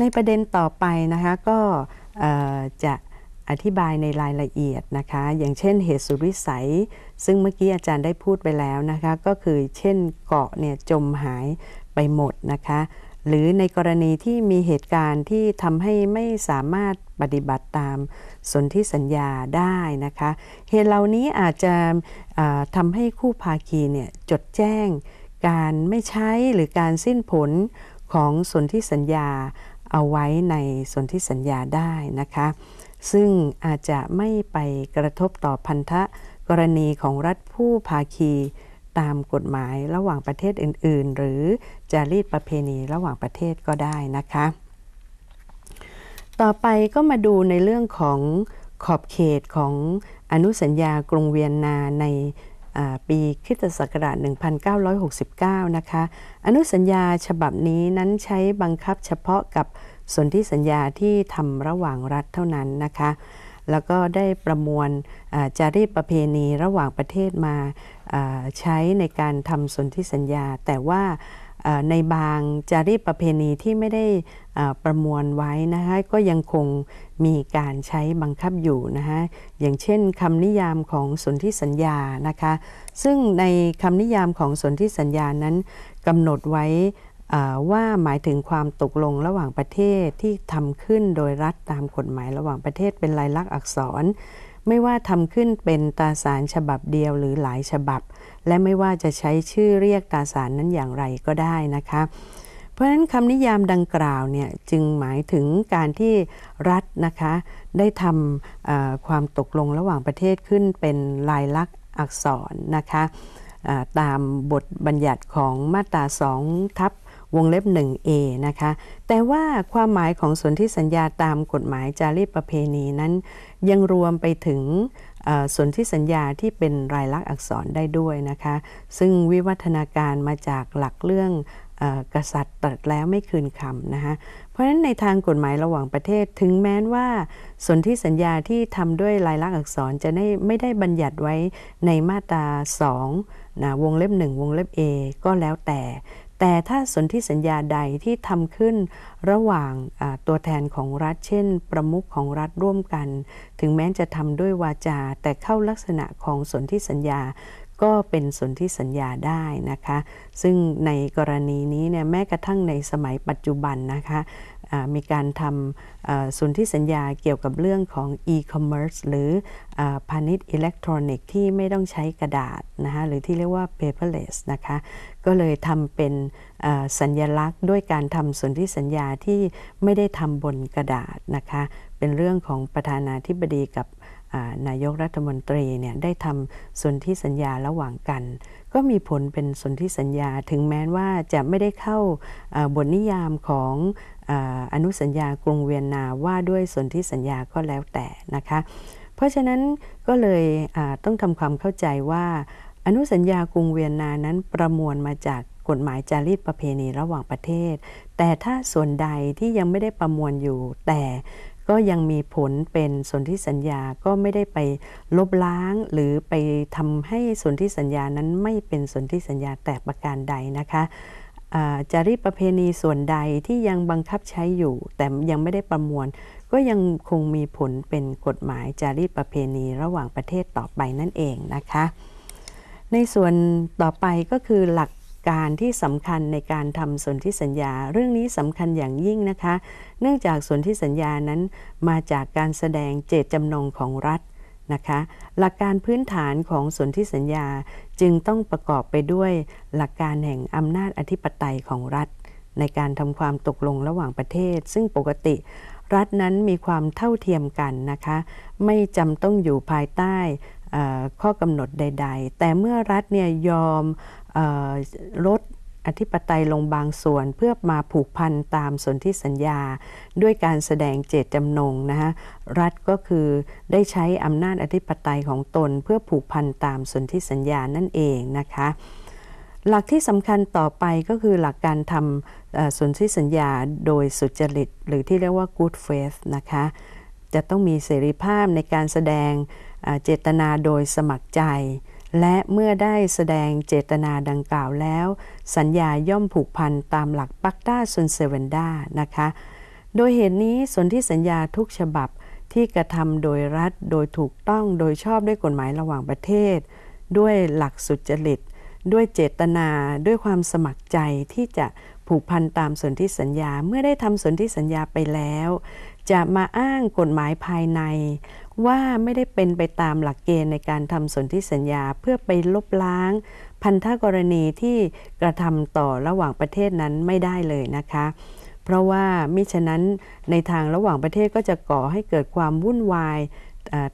ในประเด็นต่อไปนะคะก็จะอธิบายในรายละเอียดนะคะอย่างเช่นเหตุสุริสัย ซึ่งเมื่อกี้อาจารย์ได้พูดไปแล้วนะคะก็คือเช่นเกาะเนี่ยจมหายไปหมดนะคะหรือในกรณีที่มีเหตุการณ์ที่ทำให้ไม่สามารถปฏิบัติตามสนธิสัญญาได้นะคะ เหตุเหล่านี้อาจจะทำให้คู่ภาคีเนี่ยจดแจ้งการไม่ใช้หรือการสิ้นผลของสนธิสัญญาเอาไว้ในส่วนที่สัญญาได้นะคะซึ่งอาจจะไม่ไปกระทบต่อพันธะกรณีของรัฐผู้ภาคีตามกฎหมายระหว่างประเทศอื่น ๆ หรือ จารีตประเพณีระหว่างประเทศก็ได้นะคะต่อไปก็มาดูในเรื่องของขอบเขตของอนุสัญญากรุงเวียนนาในปีคริสตศักราช1969 นะคะ อนุสัญญาฉบับนี้นั้นใช้บังคับเฉพาะกับสนธิสัญญาที่ทำระหว่างรัฐเท่านั้นนะคะ แล้วก็ได้ประมวลจารีตประเพณีระหว่างประเทศมาใช้ในการทำสนธิสัญญาแต่ว่าในบางจารีตประเพณีที่ไม่ได้ประมวลไว้นะคะก็ยังคงมีการใช้บังคับอยู่นะคะอย่างเช่นคำนิยามของสนธิสัญญานะคะซึ่งในคำนิยามของสนธิสัญญานั้นกำหนดไว้ว่าหมายถึงความตกลงระหว่างประเทศที่ทำขึ้นโดยรัฐตามกฎหมายระหว่างประเทศเป็นลายลักษณ์อักษร ไม่ว่าทำขึ้นเป็นตาสารฉบับเดียวหรือหลายฉบับและไม่ว่าจะใช้ชื่อเรียกตาสารนั้นอย่างไรก็ได้นะคะ เพราะฉะนั้นคำนิยามดังกล่าวเนี่ยจึงหมายถึงการที่รัฐนะคะ ได้ทำความตกลงระหว่างประเทศขึ้นเป็นลายลักษณ์อักษรนะคะตามบทบัญญัติของมาตรา 2 ทับวงเล็บ 1a นะคะแต่ว่าความหมายของสนธิสัญญาตามกฎหมายจารีตประเพณีนั้น ยังรวมไปถึงสนธิสัญญาที่เป็นรายลักษณ์อักษรได้ด้วยนะคะ ซึ่งวิวัฒนาการมาจากหลักเรื่องกษัตริย์ตรัสแล้วไม่คืนคำนะคะเพราะฉะนั้นในทางกฎหมายระหว่างประเทศถึงแม้ว่าสนธิสัญญาที่ทำด้วยลายลักษณ์อักษรจะไม่ได้บัญญัติไว้ในมาตรา2นะวงเล็บ1วงเล็บ A ก็แล้วแต่แต่ถ้าสนธิสัญญาใดที่ทำขึ้นระหว่างตัวแทนของรัฐเช่นประมุขของรัฐร่วมกัน ถึงแม้จะทำด้วยวาจา แต่เข้าลักษณะของสนธิสัญญาก็เป็นสนธิสัญญาได้นะคะ ซึ่งในกรณีนี้เนี่ยแม้กระทั่งในสมัยปัจจุบันนะคะมีการทำสนีิสัญญาเกี่ยวกับเรื่องของ e-commerce หรือพาณิชย์อิเล็กทรอนิกส์ที่ไม่ต้องใช้กระดาษนะคะหรือที่เรียกว่า paperless นะคะก็เลยทำเป็นสัญญลักษณ์ ด้วยการทำสนีิสัญญาที่ไม่ได้ทำบนกระดาษนะคะเป็นเรื่องของประธานาธิบดีกับนายกรัฐมนตรีเนี่ยได้ทำสนีิสัญญาระหว่างกันก็มีผลเป็นสนธิสัญญาถึงแม้ว่าจะไม่ได้เข้าบทนิยามของอนุสัญญากรุงเวียนนา ว่าด้วยสนธิสัญญาก็แล้วแต่นะคะ เพราะฉะนั้นก็เลยต้องทำความเข้าใจว่าอนุสัญญากรุงเวียนนานั้นประมวลมาจากกฎหมายจารีตประเพณีระหว่างประเทศ แต่ถ้าส่วนใดที่ยังไม่ได้ประมวลอยู่แต่ก็ยังมีผลเป็นสนธิสัญญาก็ไม่ได้ไปลบล้าง หรือไปทำให้สนธิสัญญานั้นไม่เป็นสนธิสัญญาแต่ประการใดนะคะจารีตประเพณีส่วนใดที่ยังบังคับใช้อยู่แต่ยังไม่ได้ประมวล ก็ยังคงมีผลเป็นกฎหมายจารีตประเพณีระหว่างประเทศต่อไปนั่นเองนะคะ ในส่วนต่อไปก็คือหลักการที่สำคัญในการทำสนธิสัญญา เรื่องนี้สำคัญอย่างยิ่งนะคะ เนื่องจากสนธิสัญญานั้นมาจากการแสดงเจตจำนงของรัฐนะคะหลักการพื้นฐานของสนธิสัญญาจึงต้องประกอบไปด้วยหลักการแห่งอำนาจอธิปไตยของรัฐ ในการทำความตกลงระหว่างประเทศ ซึ่งปกติ รัฐนั้นมีความเท่าเทียมกันนะคะไม่จำต้องอยู่ภายใต้ข้อกำหนดใด ๆ แต่เมื่อรัฐเนี่ยยอมลดอธิปไตยลงบางส่วนเพื่อมาผูกพันตามสนธิสัญญา ด้วยการแสดงเจตจำนงนะฮะรัฐก็คือได้ใช้อำนาจอธิปไตยของตนเพื่อผูกพันตามสนธิสัญญานั่นเองนะคะหลักที่สำคัญต่อไปก็คือหลักการทำสนธิสัญญาโดยสุจริต หรือที่เรียกว่า good faith นะคะจะต้องมีเสรีภาพในการแสดงเจตนาโดยสมัครใจและเมื่อได้แสดงเจตนาดังกล่าวแล้ว สัญญาย่อมผูกพันตามหลักปักต้าซุนเซเวนดานะคะโดยเหตุนี้สนธิสัญญาทุกฉบับที่กระทำโดยรัฐโดยถูกต้องโดยชอบด้วยกฎหมายระหว่างประเทศ ด้วยหลักสุจริต ด้วยเจตนาด้วยความสมัครใจที่จะผูกพันตามสนธิสัญญาเมื่อได้ทำสนธิสัญญาไปแล้ว จะมาอ้างกฎหมายภายในว่าไม่ได้เป็นไปตามหลักเกณฑ์ในการทำสนธิสัญญาเพื่อไปลบล้าง พันธกรณีที่กระทำต่อระหว่างประเทศนั้นไม่ได้เลยนะคะ เพราะว่ามิฉะนั้นในทางระหว่างประเทศก็จะก่อให้เกิดความวุ่นวาย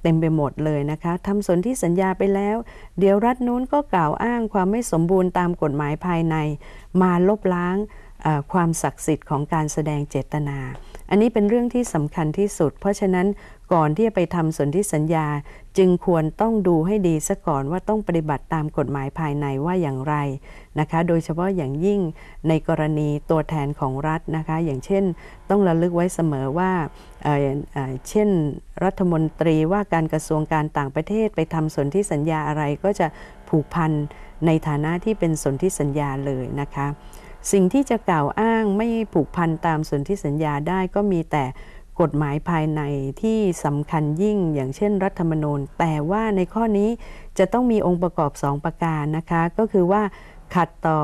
เต็มไปหมดเลยนะคะทำสนธิสัญญาไปแล้ว เดี๋ยวรัฐนู้นก็กล่าวอ้างความไม่สมบูรณ์ตามกฎหมายภายใน มาลบล้างความศักดิ์สิทธิ์ของการแสดงเจตนา อันนี้เป็นเรื่องที่สำคัญที่สุด เพราะฉะนั้นก่อนที่จะไปทำสนธิสัญญาจึงควรต้องดูให้ดีซะก่อนว่าต้องปฏิบัติตามกฎหมายภายในว่าอย่างไรนะคะโดยเฉพาะอย่างยิ่งในกรณีตัวแทนของรัฐนะคะอย่างเช่นต้องระลึกไว้เสมอว่าเเช่นรัฐมนตรีว่าการกระทรวงการต่างประเทศไปทำสนธิสัญญาอะไรก็จะผูกพันในฐานะที่เป็นสนธิสัญญาเลยนะคะสิ่งที่จะกล่าวอ้างไม่ผูกพันตามสนธิสัญญาได้ก็มีแต่กฎหมายภายในที่สำคัญยิ่งอย่างเช่นรัฐธรรมนูญแต่ว่าในข้อนี้จะต้องมีองค์ประกอบ 2 ประการนะคะ ก็คือว่าขัดต่อ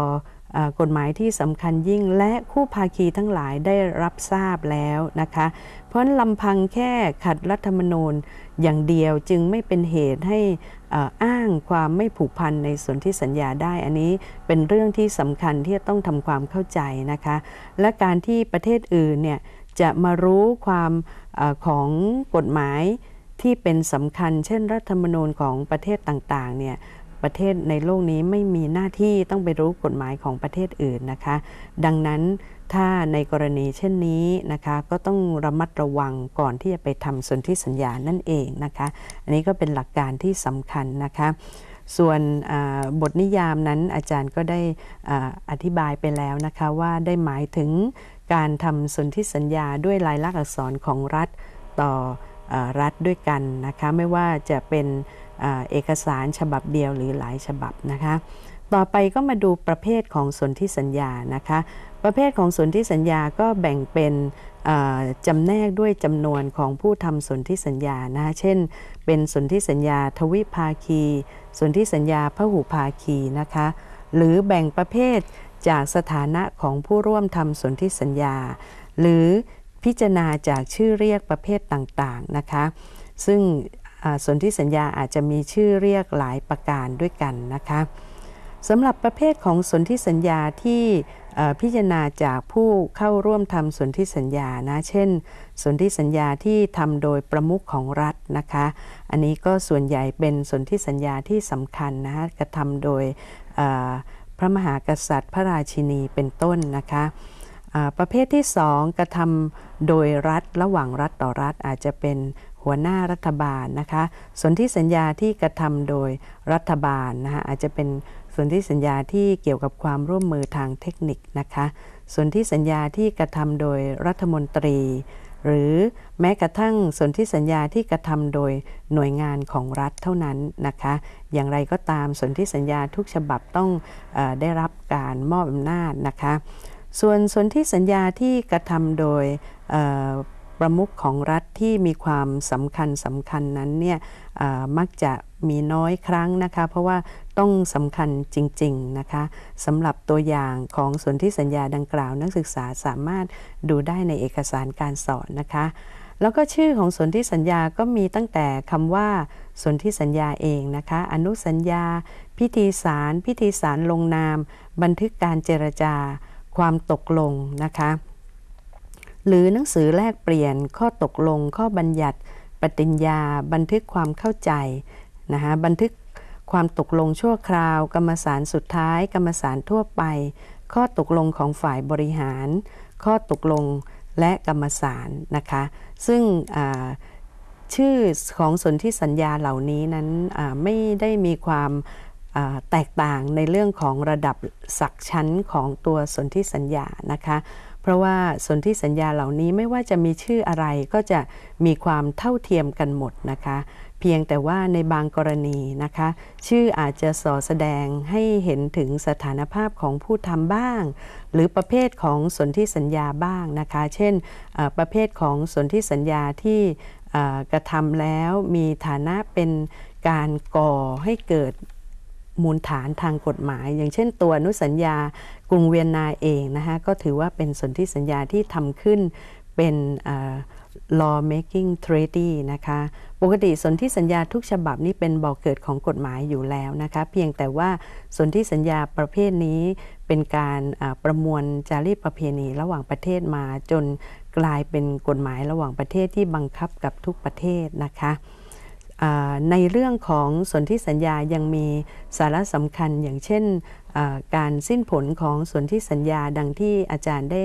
กฎหมายที่สำคัญยิ่งและ คู่ภาคีทั้งหลายได้รับทราบแล้วนะคะ เพราะลำพังแค่ขัดรัฐธรรมนูญอย่างเดียวจึงไม่เป็นเหตุให้อ้างความไม่ผูกพันในส่วนที่สัญญาได้ อันนี้เป็นเรื่องที่สำคัญที่จะต้องทำความเข้าใจนะคะ และการที่ประเทศอื่นเนี่ยจะมารู้ความอของกฎหมายที่เป็นสำคัญ เช่นรัฐธรรมนูญของประเทศต่างๆเนี่ยประเทศในโลกนี้ไม่มีหน้าที่ต้องไปรู้กฎหมายของประเทศอื่นนะคะ ดังนั้นถ้าในกรณีเช่นนี้นะคะก็ต้องระมัดระวังก่อนที่จะไปทำสนธิสัญญานั่นเองนะคะอันนี้ก็เป็นหลักการที่สำคัญนะคะส่วนบทนิยามนั้นอาจารย์ก็ได้อธิบายไปแล้วนะคะ ว่าได้หมายถึงการทำสนธิสัญญาด้วยลายลักษณ์อักษรของรัฐต่ออรัฐด้วยกันนะคะไม่ว่าจะเป็นเอกสารฉบับเดียว หรือหลายฉบับนะคะต่อไปก็มาดูประเภทของสนธิสัญญานะคะประเภทของสนธิสัญญาก็แบ่งเป็นจำแนกด้วยจำนวนของผู้ทำสนธิสัญญานะเช่น เป็นสนธิสัญญาทวิภาคีสนธิสัญญาพหุภาคีนะคะหรือแบ่งประเภทจากสถานะของผู้ร่วมทำสนธิสัญญา หรือพิจารณาจากชื่อเรียกประเภทต่างๆนะคะซึ่งสนธิสัญญาอาจจะมีชื่อเรียกหลายประการด้วยกันนะคะสำหรับประเภทของสนธิสัญญาที่พิจารณาจากผู้เข้าร่วมทำสนธิสัญญานะเช่น สนธิสัญญาที่ทำโดยประมุขของรัฐนะคะอันนี้ก็ส่วนใหญ่เป็นสนธิสัญญาที่สำคัญนะคะกระทำโดยพระมหากษัตริย์พระราชินีเป็นต้นนะคะประเภทที่ 2 กระทำโดยรัฐระหว่างรัฐต่อรัฐอาจจะเป็นหัวหน้ารัฐบาลนะคะส่วนที่สัญญาที่กระทำโดยรัฐบาลนะคะอาจจะเป็นส่วนที่สัญญาที่เกี่ยวกับความร่วมมือทางเทคนิคนะคะส่วนที่สัญญาที่กระทำโดยรัฐมนตรีหรือแม้กระทั่งสนธิสัญญาที่กระทำโดยหน่วยงานของรัฐเท่านั้นนะคะอย่างไรก็ตามสนธิสัญญาทุกฉบับต้องอได้รับการมอบอำนาจนะคะส่วนสนธิสัญญาที่กระทำโดยประมุขของรัฐที่มีความสำคัญสำคัญนั้นเนี่ยมักจะมีน้อยครั้งนะคะเพราะว่าต้องสำคัญจริง ๆ นะคะสำหรับตัวอย่างของส่วนที่สัญญาดังกล่าว นักศึกษาสามารถดูได้ในเอกสารการสอนนะคะแล้วก็ชื่อของส่วนที่สัญญาก็มีตั้งแต่คำว่าส่วนที่สัญญาเองนะคะอนุสัญญา พิธีสาร พิธีสารลงนาม บันทึกการเจรจา ความตกลงนะคะหรือหนังสือแลกเปลี่ยนข้อตกลง ข้อบัญญัติปฏิญญาบันทึกความเข้าใจนะคะบันทึกความตกลงชั่วคราวกรรมสารสุดท้ายกรรมสารทั่วไป ข้อตกลงของฝ่ายบริหาร ข้อตกลงและกรรมสารนะคะซึ่งชื่อของสนธิสัญญาเหล่านี้นั้นไม่ได้มีความแตกต่างในเรื่องของระดับสักชั้นของตัวสนธิสัญญานะคะ เพราะว่าสนธิสัญญาเหล่านี้ไม่ว่าจะมีชื่ออะไรก็จะมีความเท่าเทียมกันหมดนะคะ เพียงแต่ว่าในบางกรณีนะคะ ชื่ออาจจะสอแสดงให้เห็นถึงสถานภาพของผู้ทำบ้าง หรือประเภทของสนธิสัญญาบ้างนะคะ เช่นประเภทของสนธิสัญญาที่กระทำแล้วมีฐานะเป็นการก่อให้เกิดมูลฐานทางกฎหมาย อย่างเช่นตัวนุสัญญากรุงเวียนนาเองนะคะก็ถือว่าเป็นสนธิสัญญาที่ทำขึ้นเป็น law making treaty นะคะปกติสนธิสัญญาทุกฉบับนี้เป็นบ่อกเกิดของกฎหมายอยู่แล้วนะคะ เพียงแต่ว่าสนธิสัญญาประเภทนี้เป็นการประมวลจารีตประเพณีระหว่างประเทศมาจนกลายเป็นกฎหมายระหว่างประเทศที่บังคับกับทุกประเทศนะคะในเรื่องของสนธิสัญญายังมีสาระสำคัญอย่างเช่นการสิ้นผลของสนธิสัญญาดังที่อาจารย์ได้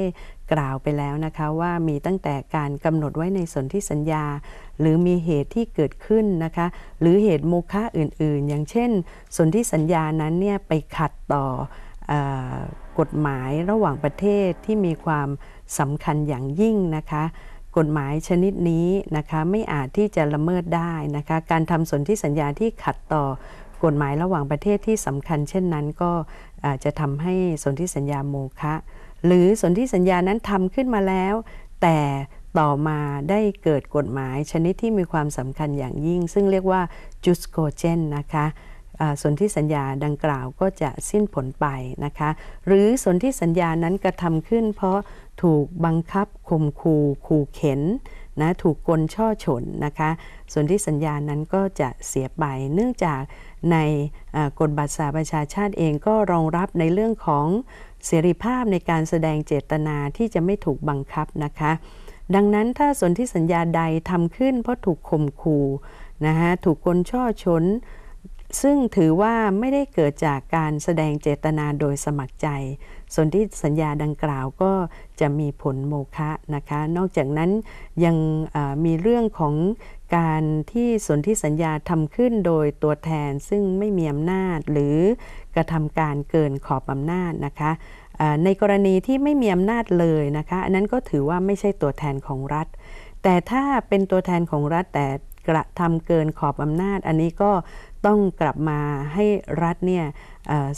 กล่าวไปแล้วนะคะ ว่ามีตั้งแต่การกำหนดไว้ในสนธิสัญญาหรือมีเหตุที่เกิดขึ้นนะคะหรือเหตุโมฆะอื่น ๆ อย่างเช่น สนธิสัญญานั้นเนี่ยไปขัดต่อกฎหมายระหว่างประเทศที่มีความสำคัญอย่างยิ่งนะคะกฎหมายชนิดนี้นะคะไม่อาจที่จะละเมิดได้นะคะ การทำสนธิสัญญาที่ขัดต่อกฎหมายระหว่างประเทศที่สำคัญ เช่นนั้นก็จจะทำให้สนธิสัญญาโมฆะหรือสนธิสัญญานั้นทำขึ้นมาแล้ว แต่ต่อมาได้เกิดกฎหมายชนิดที่มีความสำคัญอย่างยิ่ง ซึ่งเรียกว่าจุสโกเจนนะคะสนธิสัญญาดังกล่าวก็จะสิ้นผลไปนะคะ หรือสนธิสัญญานั้นกระทำขึ้นเพราะถูกบังคับข่มขู่ขู่เข็นนะ ถูกกลช่อฉนนะคะส่วนที่สัญญานั้นก็จะเสียไป เนื่องจากในกฎบัตรสาประชาชาติเองก็รองรับในเรื่องของเสรีภาพในการแสดงเจตนาที่จะไม่ถูกบังคับนะคะ ดังนั้นถ้าสนธิสัญญาใดทำขึ้น เพราะถูกข่มขู่นะฮะ ถูกกลช่อชนซึ่งถือว่าไม่ได้เกิดจากการแสดงเจตนาโดยสมัครใจ ส่วนที่สัญญาดังกล่าวก็จะมีผลโมฆะนะคะ นอกจากนั้นยังมีเรื่องของการที่ส่วนที่สัญญาทำขึ้นโดยตัวแทนซึ่งไม่มีอำนาจหรือกระทำการเกินขอบอำนาจนะคะในกรณีที่ไม่มีอำนาจเลยนะคะอันนั้นก็ถือว่าไม่ใช่ตัวแทนของรัฐ แต่ถ้าเป็นตัวแทนของรัฐแต่กระทำเกินขอบอำนาจ อันนี้ก็ต้องกลับมาให้รัฐเนี่ย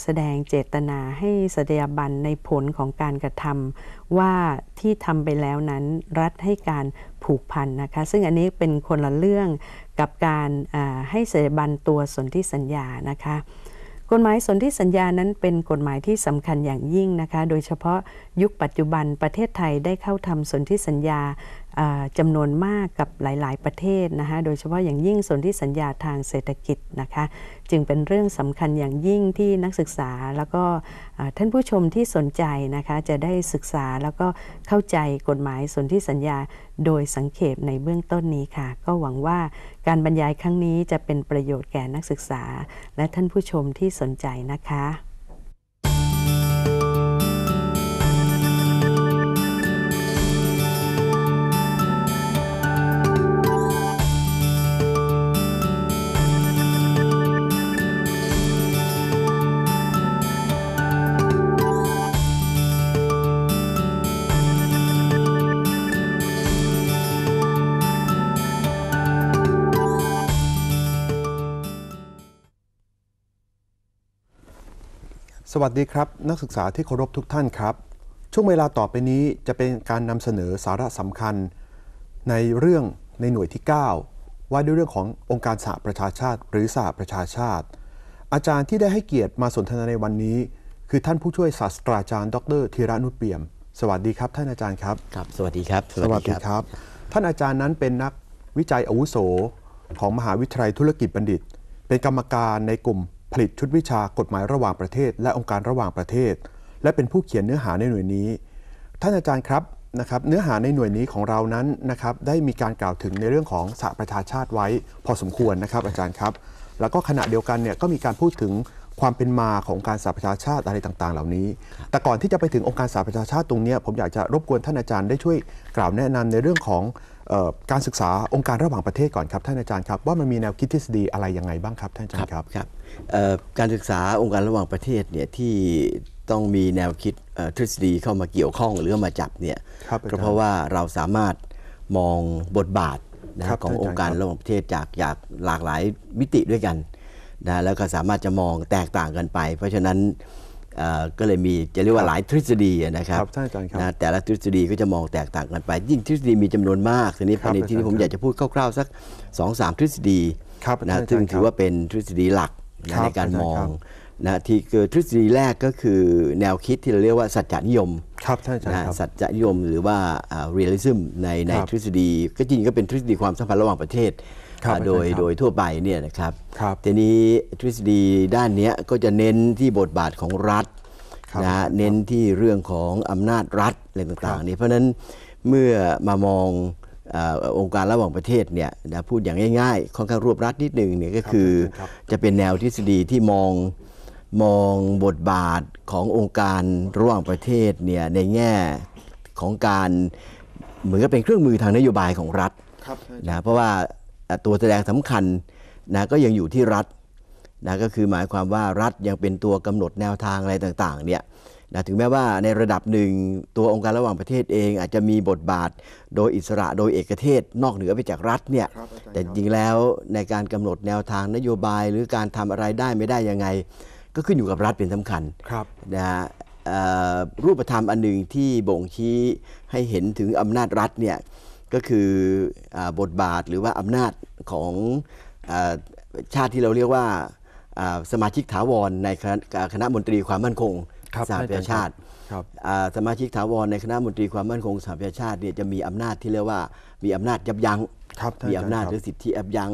แสดงเจตนาให้สดยาบันในผลของการกระทำ ว่าที่ทำไปแล้วนั้น รัฐให้การผูกพันนะคะซึ่งอันนี้เป็นคนละเรื่องกับการให้สดยาบันตัวสนธิสัญญานะคะ กฎหมายสนธิสัญญานั้นเป็นกฎหมายที่สำคัญอย่างยิ่งนะคะ โดยเฉพาะยุคปัจจุบันประเทศไทยได้เข้าทำสนธิสัญญาจำนวนมากกับหลายๆ ประเทศนะคะ โดยเฉพาะอย่างยิ่งส่วนที่สัญญาทางเศรษฐกิจนะคะ จึงเป็นเรื่องสำคัญอย่างยิ่งที่นักศึกษา แล้วก็ท่านผู้ชมที่สนใจนะคะ จะได้ศึกษาแล้วก็เข้าใจกฎหมายส่วนที่สัญญาโดยสังเขปในเบื้องต้นนี้ค่ะ ก็หวังว่าการบรรยายครั้งนี้จะเป็นประโยชน์แก่นักศึกษา และท่านผู้ชมที่สนใจนะคะวัสดีครับนักศึกษาที่เคารพทุกท่านครับ ช่วงเวลาต่อไปนี้จะเป็นการนำเสนอสาระสำคัญ ในเรื่องในหน่วยที่ 9 ว่าด้วยเรื่องขององค์การสหประชาชาติ หรือสหประชาชาติ อาจารย์ที่ได้ให้เกียรติมาสนทนาในวันนี้คือท่านผู้ช่วยศาสตราจารย์ดรธีรนุชเปี่ยม สวัสดีครับท่านอาจารย์ครับครับสวัสดีครับสวัสดีครับท่านอาจารย์นั้นเป็นนักวิจัยอาวุโสของมหาวิทยาลัยธุรกิจบัณฑิต เป็นกรรมการในกลุ่มผลิตชุดวิชากฎหมายระหว่างประเทศ และองค์การระหว่างประเทศ และเป็นผู้เขียนเนื้อหาในหน่วยนี้ ท่านอาจารย์ครับนะครับเนื้อหาในหน่วยนี้ของเรานั้นนะครับได้มีการกล่าวถึงในเรื่องของสหประชาชาติไว้พอสมควรนะครับอาจารย์ครับ แล้วก็ขณะเดียวกันเนี่ยก็มีการพูดถึงความเป็นมาของการสหประชาชาติอะไรต่างๆ เหล่านี้ แต่ก่อนที่จะไปถึงองค์การสหประชาชาติตรงนี้ผมอยากจะรบกวนท่านอาจารย์ได้ช่วยกล่าวแนะนำในเรื่องของการศึกษา องค์การระหว่างประเทศก่อนครับท่านอาจารย์ครับว่ามันมีแนวคิดทฤษฎีอะไรยังไงบ้างครับ ท่านอาจารย์ครับการศึกษาองค์การระหว่างประเทศเนี่ยที่ต้องมีแนวคิดทฤษฎีเข้ามาเกี่ยวข้องหรือมาจับเนี่ยก็เพราะว่าเราสามารถมองบทบาทนะขององค์การระหว่างประเทศจากจากหลากหลายมิติด้วยกันนะแล้วก็สามารถจะมองแตกต่างกันไป เพราะฉะนั้นก็เลยมีจะเรียกว่าหลายทฤษฎีนะครับรบรบนะแต่ละทฤษฎีก็จะมองแตกต่างกันไป ยิ่งทฤษฎีมีจำนวนมากทีนี้ในที่นี้ผมอยากจะพูดคร่าวๆสัก2อสทฤษฎีนะซึ่งถือว่าเป็นทฤษฎีหลักนะในการมองนะที่คือทฤษฎีแรกก็คือแนวคิดที่เราเรียกว่าสัจจนิยม ครับใช่นะสัจจนิยมหรือว่าเรียลลิซึมในในทฤษฎีก็จริงก็เป็นทฤษฎีความสัมพันธ์ระหว่างประเทศ โดยโดยทั่วไปเนี่ยนะครับทีนี้ทฤษฎีด้านนี้ก็จะเน้นที่บทบาทของรัฐนะเน้นที่เรื่องของอำนาจรัฐอะไรต่างๆนี่เพราะนั้นเมื่อมามององค์การระหว่างประเทศเนี่ยนะพูดอย่างง่ายๆค่อนข้างรวบรัดนิดหนึ่งเนี่ยก็คือจะเป็นแนวทฤษฎีที่มองมองบทบาทขององค์การระหว่างประเทศเนี่ยในแง่ของการเหมือนกับเป็นเครื่องมือทางนโยบายของรัฐนะเพราะว่าตัวแสดงสำคัญนะก็ยังอยู่ที่รัฐนะก็คือหมายความว่ารัฐยังเป็นตัวกำหนดแนวทางอะไรต่างๆเนี่ยนะถึงแม้ว่าในระดับหนึ่งตัวองค์การระหว่างประเทศเอง อาจจะมีบทบาทโดยอิสระโดยเอกเทศนอกเหนือไปจากรัฐเนี่ย แต่จริงแล้วในการกำหนดแนวทางนโยบายหรือการทำอะไรได้ไม่ได้ยังไง ก็ขึ้นอยู่กับรัฐเป็นสำคัญนะรูปธรรมอันหนึ่งที่บ่งชี้ให้เห็นถึงอำนาจรัฐเนี่ยก็คืออบทบาทหรือว่าอำนาจของชาติที่เราเรียกว่าสมาชิกถาวรในคณะมนตรีความมั่นคงสหประชาชาติสมาชิกถาวรในคณะมนตรีความมั่นคงสหประชาชาติเนี่ยจะมีอำนาจที่เรียกว่า มีอำนาจยับยั้งมีอำนาจหรือสิทธิยับยั้ง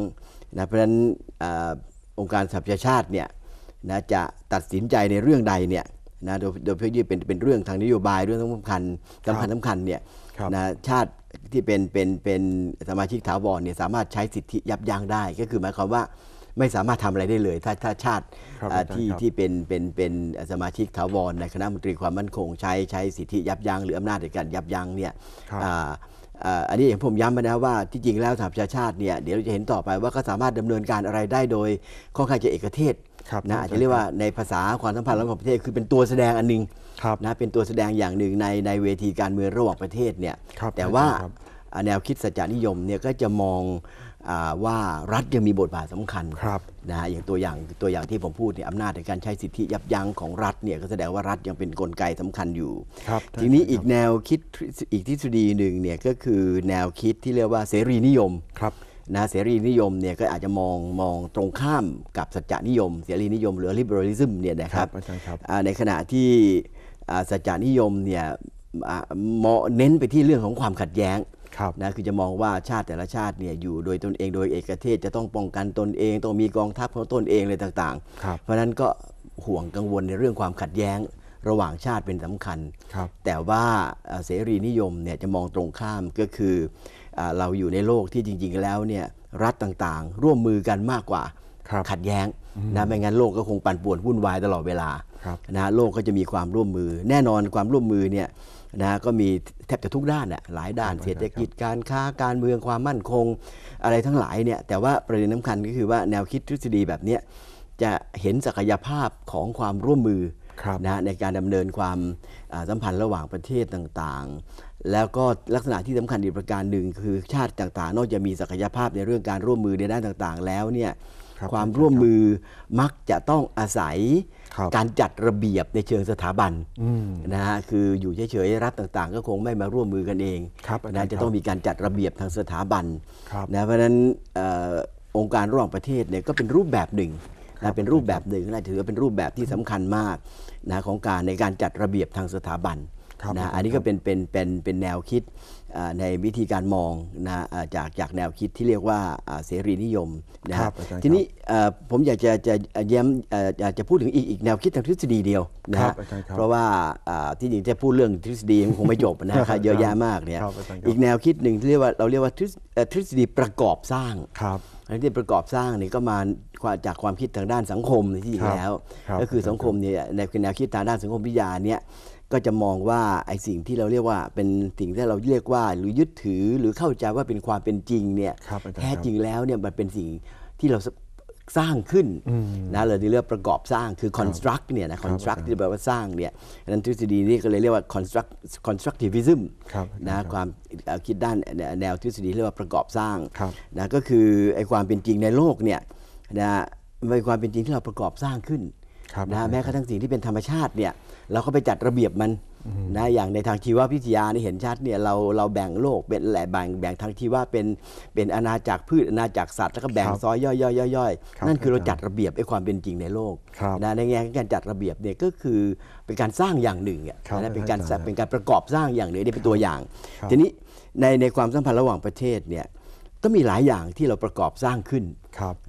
นะเพราะฉะนั้นองค์การสหประชาชาติเนี่ยนะจะตัดสินใจในเรื่องใดเนี่ยนะโดยโดยเพื่อที่เป็นเป็นเรื่องทางนโยบายเรื่องสำคัญสำคัญสำคัญเนี่ยนะชาติที่เป็นเป็นเป็นสมาชิกถาวรเนี่ยสามารถใช้สิทธิยับยั้งได้ ก็คือหมายความว่าไม่สามารถทำอะไรได้เลย ถ้าถ้าชาติที่ที่เป็นเป็นเป็นสมาชิกถาวร ในคณะมนตรีความมั่นคงใช้ ใช้สิทธิยับยั้งหรืออำนาจในการยับยั้งเนี่ยอันนี้ผมย้ำมานะว่าที่จริงแล้วสหประชาชาติเนี่ยเดี๋ยวเราจะเห็นต่อไปว่าก็สามารถดำเนินการอะไรได้โดยค่อนข้างจะเอกเทศนะอาจจะเรียกว่าในภาษาความสัมพันธ์ระหว่างประเทศคือเป็นตัวแสดงอันนึงนะเป็นตัวแสดงอย่างหนึ่งในในเวทีการเมืองระหว่างประเทศเนี่ยแต่ว่าแนวคิดสัจจานิยมเนี่ยก็จะมองว่ารัฐยังมีบทบาทสำคัญนะอย่างตัวอย่างตัวอย่างที่ผมพูดเนี่ยอำนาจในการใช้สิทธิยับยั้งของรัฐเนี่ยก็แสดงว่ารัฐยังเป็นนกลไกสำคัญอยู่ทีนี้อีกแนวคิดอีกทฤษฎีหนึ่งเนี่ยก็คือแนวคิดที่เรียกว่าเสรีนิยมนะเสรีนิยมเนี่ยก็อาจจะมองมองตรงข้ามกับสัจจนิยม เสรีนิยม หรือ liberalism เนี่ยนะครับในขณะที่สัจจนิยมเนี่ยเน้นไปที่เรื่องของความขัดแย้งนะคือจะมองว่าชาติแต่ละชาติเนี่ยอยู่โดยตนเองโดยเอกเทศจะต้องป้องกันตนเองต้องมีกองทัพของตนเองเลยต่างๆ เพราะนั้นก็ห่วงกังวลในเรื่องความขัดแย้งระหว่างชาติเป็นสำคัญคแต่ว่าเสรีนิยมเนี่ยจะมองตรงข้ามก็คืออเราอยู่ในโลกที่จริงๆ แล้วเนี่ยรัฐต่างๆ ร่วมมือกันมากกว่าขัดแย้งนะไม่งั้นโลกก็คงปั่นป่วนวุ่นวายตลอดเวลานะโลกก็จะมีความร่วมมือ แน่นอนความร่วมมือเนี่ยนะก็มีแทบจะทุกด้านอะหลายด้านเศรษฐกิจการค้า การเมืองความมั่นคง อะไรทั้งหลายเนี่ยแต่ว่าประเด็นสาคัญก็คือว่าแนวคิดทฤษฎีแบบนี้จะเห็นศักยภาพของความร่วมมือนะในการดำเนินความสัมพันธ์ระหว่างประเทศต่างๆ แล้วก็ลักษณะที่สำคัญอีกประการหนึ่งคือชาติต่างๆ นอกจากมีศักยภาพในเรื่องการร่วมมือในด้านต่างๆ แล้วเนี่ยความร่วมมือมักจะต้องอาศัยการจัดระเบียบในเชิงสถาบันนะฮะคืออยู่เฉยๆรัฐต่างๆ ก็คงไม่มาร่วมมือกันเองนะจะต้องมีการจัดระเบียบทางสถาบันนะเพราะนั้นองค์การระหว่างประเทศเนี่ยก็เป็นรูปแบบหนึ่งนะเป็นรูปแบบหนึ่งนะถือว่าเป็นรูปแบบที่สำคัญมากนะของการในการจัดระเบียบทางสถาบันนะอันนี้ก็เป็นเป็นเป็นเป็นแนวคิดในวิธีการมองนะจากจากแนวคิดที่เรียกว่าเสรีนิยมนะครับทีนี้ผมอยากจะจะย้ำอยากจะพูดถึงอีกอีกแนวคิดทางทฤษฎีเดียวนะับเพราะว่าที่จริงจะพูดเรื่องทฤษฎีมันคงไม่จบนะครับเยอะแยะมากเนี่ยอีกแนวคิดหนึ่งที่เรียกว่าเราเรียกว่าทฤษฎีประกอบสร้างครับอันที่ประกอบสร้างนี่ก็มาจากความคิดทางด้านสังคมที่แล้วก็คือสังคมเนี่ยในแนวคิดทางด้านสังคมวิทยาเนี่ยก็จะมองว่าไอ้สิ่งที่เราเรียกว่าเป็นสิ่งที่เราเรียกว่า หรือยึดถือหรือเข้าใจว่าเป็นความเป็นจริงเนี่ยแท้จริงแล้วเนี่ยมันเป็นสิ่งที่เราสร้างขึ้นนะเราเรียกประกอบสร้างคือ construct เนี่ยนะ construct ที่แปลว่าสร้างเนี่ยนั้นทฤษฎีนี้ก็เลยเรียกว่า construct constructivism นะความคิดด้านแนวทฤษฎีเรียกว่าประกอบสร้างนะก็คือไอ้ความเป็นจริงในโลกเนี่ยนะเป็นความเป็นจริงที่เราประกอบสร้างขึ้นนะแม้กระทั่งสิ่งที่เป็นธรรมชาติเนี่ยเราก็ไปจัดระเบียบมันนะอย่างในทางชีววิทยานี่เห็นชัดเนี่ยเราเราแบ่งโลกเป็นแหล่แบ่งแบ่งทางชีวะเป็นเป็นอาณาจักรพืชอาณาจักรสัตว์แล้วก็แบ่งซอยย่อยๆย่อยๆนั่นคือเราจัดระเบียบไอ้ความเป็นจริงในโลกนะในแง่การจัดระเบียบเนี่ยก็คือเป็นการสร้างอย่างหนึ่งอ่ะนะเป็นการเป็นการประกอบสร้างอย่างหนึ่งนี่เป็นตัวอย่างทีนี้ในในความสัมพันธ์ระหว่างประเทศเนี่ยก็มีหลายอย่างที่เราประกอบสร้างขึ้น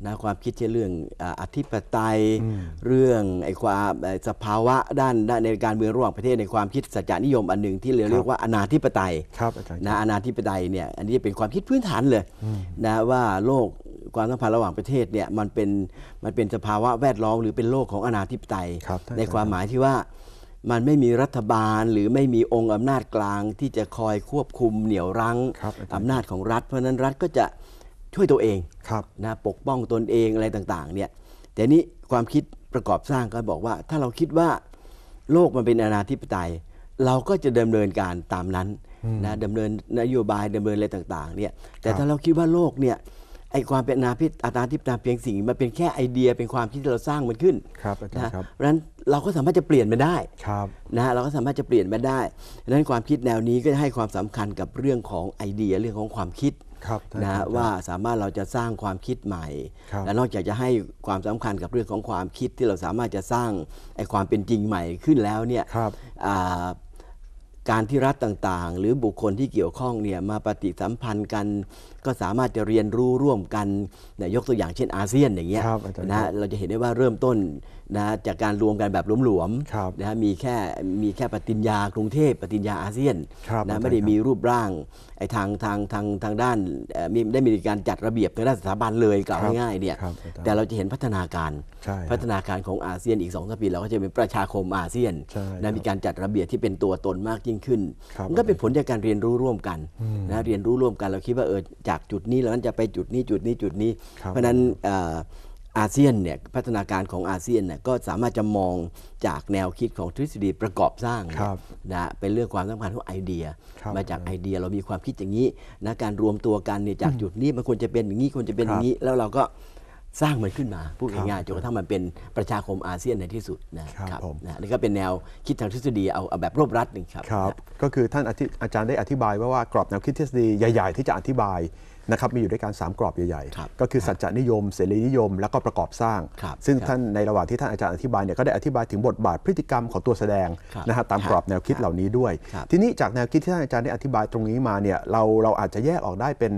นะความคิดเรื่องอธิปไตยเรื่องไอ้ความสภาวะด้านในการเมืองระหว่างประเทศในความคิดสัจจนิยมอันหนึ่งที่เราเรียกว่าอนาธิปไตยนะอนาธิปไตยเนี่ยอันนี้เป็นความคิดพื้นฐานเลยนะว่าโลกความสัมพันธ์ระหว่างประเทศเนี่ยมันเป็นมันเป็นสภาวะแวดล้อมหรือเป็นโลกของอนาธิปไตยในความหมายที่ว่ามันไม่มีรัฐบาล หรือไม่มีองค์อำนาจกลาง ที่จะคอยควบคุมเหนี่ยวรั้งอำนาจของรัฐ เพราะนั้นรัฐก็จะช่วยตัวเองนะปกป้องตนเองอะไรต่างๆเนี่ยแต่นี้ความคิดประกอบสร้างก็บอกว่าถ้าเราคิดว่าโลกมันเป็นอาณาธิปไตย เราก็จะดำเนินการตามนั้นนะดำเนินนโยบายดำเนินอะไรต่างๆเนี่ยแต่ถ้าเราคิดว่าโลกเนี่ยไอ้ความเป็นอาณาธิปไตยเพียงสิ่งมันเป็นแค่ไอเดียเป็นความคิดที่เราสร้างมันขึ้นครับอาจารย์ครับนั้นเราก็สามารถจะเปลี่ยนมาได้นะเราก็สามารถจะเปลี่ยนมาได้ดังนั้นความคิดแนวนี้ก็จะให้ความสำคัญกับเรื่องของไอเดีย เรื่องของความคิดนะว่าสามารถเราจะสร้างความคิดใหม่ และนอกจากจะให้ความสำคัญกับเรื่องของความคิดที่เราสามารถจะสร้างไอความเป็นจริงใหม่ขึ้นแล้วเนี่ยการที่รัฐต่างๆ หรือบุคคลที่เกี่ยวข้องเนี่ยมาปฏิสัมพันธ์กันก็สามารถจะเรียนรู้ร่วมกันนะยกตัวอย่างเช่นอาเซียนอย่างเงี้ยนะเราจะเห็นได้ว่าเริ่มต้นนะจากการรวมกันแบบหลวมๆนะมีแค่มีแค่ปฏิญญากรุงเทพปฏิญญาอาเซียนนะไม่ได้มีรูปร่างไอ้ทางทางทางทางด้านมีได้มีการจัดระเบียบทางด้านสถาบันเลยกล่าวง่ายๆเนี่ยแต่เราจะเห็นพัฒนาการพัฒนาการของอาเซียนอีก2องสปีเราก็จะเป็นประชาคมอาเซียนนะมีการจัดระเบียบที่เป็นตัวตนมากยิ่งขึ้นมันก็เป็นผลจากการเรียนรู้ร่วมกันนะเรียนรู้ร่วมกันเราคิดว่าเออจากจุดนี้แล้วมันจะไปจุดนี้จุดนี้จุดนี้ เพราะฉะนั้นอาเซียนเนี่ยพัฒนาการของอาเซียนเนี่ยก็สามารถจะมองจากแนวคิดของทฤษฎีประกอบสร้างนะเป็นเรื่องความสำคัญของไอเดีย มาจากไอเดียเรามีความคิดอย่างนี้นะการรวมตัวกันเนี่ยจากจุดนี้มันควรจะเป็นอย่างนี้ควรจะเป็นอย่างนี้ แล้วเราก็สร้างมันขึ้นมา พูดง่ายๆจนกระทั่งมันเป็นประชาคมอาเซียนในที่สุดนะครับนะนี่ก็เป็นแนวคิดทางทฤษฎีเอาแบบรวบรัดนึ่งครับครับ ก็คือท่านอาจารย์ได้อธิบาย ว่าว่า กรอบแนวคิดทฤษฎีใหญ่ๆ ที่จะอธิบายนะครับมีอยู่ด้วยกัน3กรอบใหญ่ๆ ก็คือสัจจะนิยม เสรีนิยมแล้วก็ประกอบสร้าง ซึ่งท่านในระหว่างที่ท่านอาจารย์อธิบายเนี่ยก็ได้อธิบายถึงบทบาทพฤติกรรมของตัวแสดงนะฮะตามกรอบแนวคิดเหล่านี้ด้วยทีนี้จากแนวคิดที่ท่านอาจารย์ได้อธิบายตรงนี้มาเนี่ยเราเราอาจจะแยกออกได้เป็น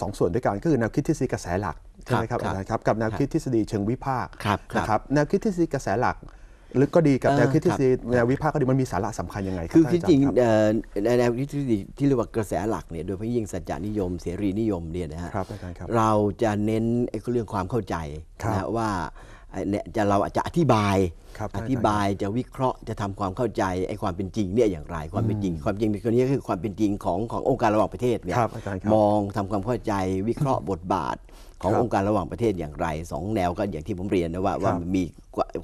สองส่วนด้วยกันก็คือแนวคิดทฤษฎีกระแสหลักใช่ไหมครับอาจารย์ครับกับแนวคิดทฤษฎีเชิงวิพากษ์นะครับแนวคิดทฤษฎีกระแสหลักหรือก็ดีกับแนวคิดทฤษฎีแนววิพากษ์ก็ดีมันมีสาระสำคัญยังไงคือจริงในแนวคิดทฤษฎีที่เรียกว่ากระแสหลักเนี่ยโดยพยิ่งสัจจนิยมเสรีนิยมเนี่ยนะฮะเราจะเน้นเรื่องความเข้าใจนะว่าจะเราอาจจะอธิบายอธิบายจะวิเคราะห์จะทำความเข้าใจไอ้ความเป็นจริงเนี่ยอย่างไรความเป็นจริง ความจริงในกรนี้คือความเป็นจริงของขององค์การระหว่างประเทศเนี่ยมองทำความเข้าใจวิเคราะห์บทบาทขององค์การระหว่างประเทศอย่างไร2แนวก็อย่างที่ผมเรียนนะว่าว่ามันมี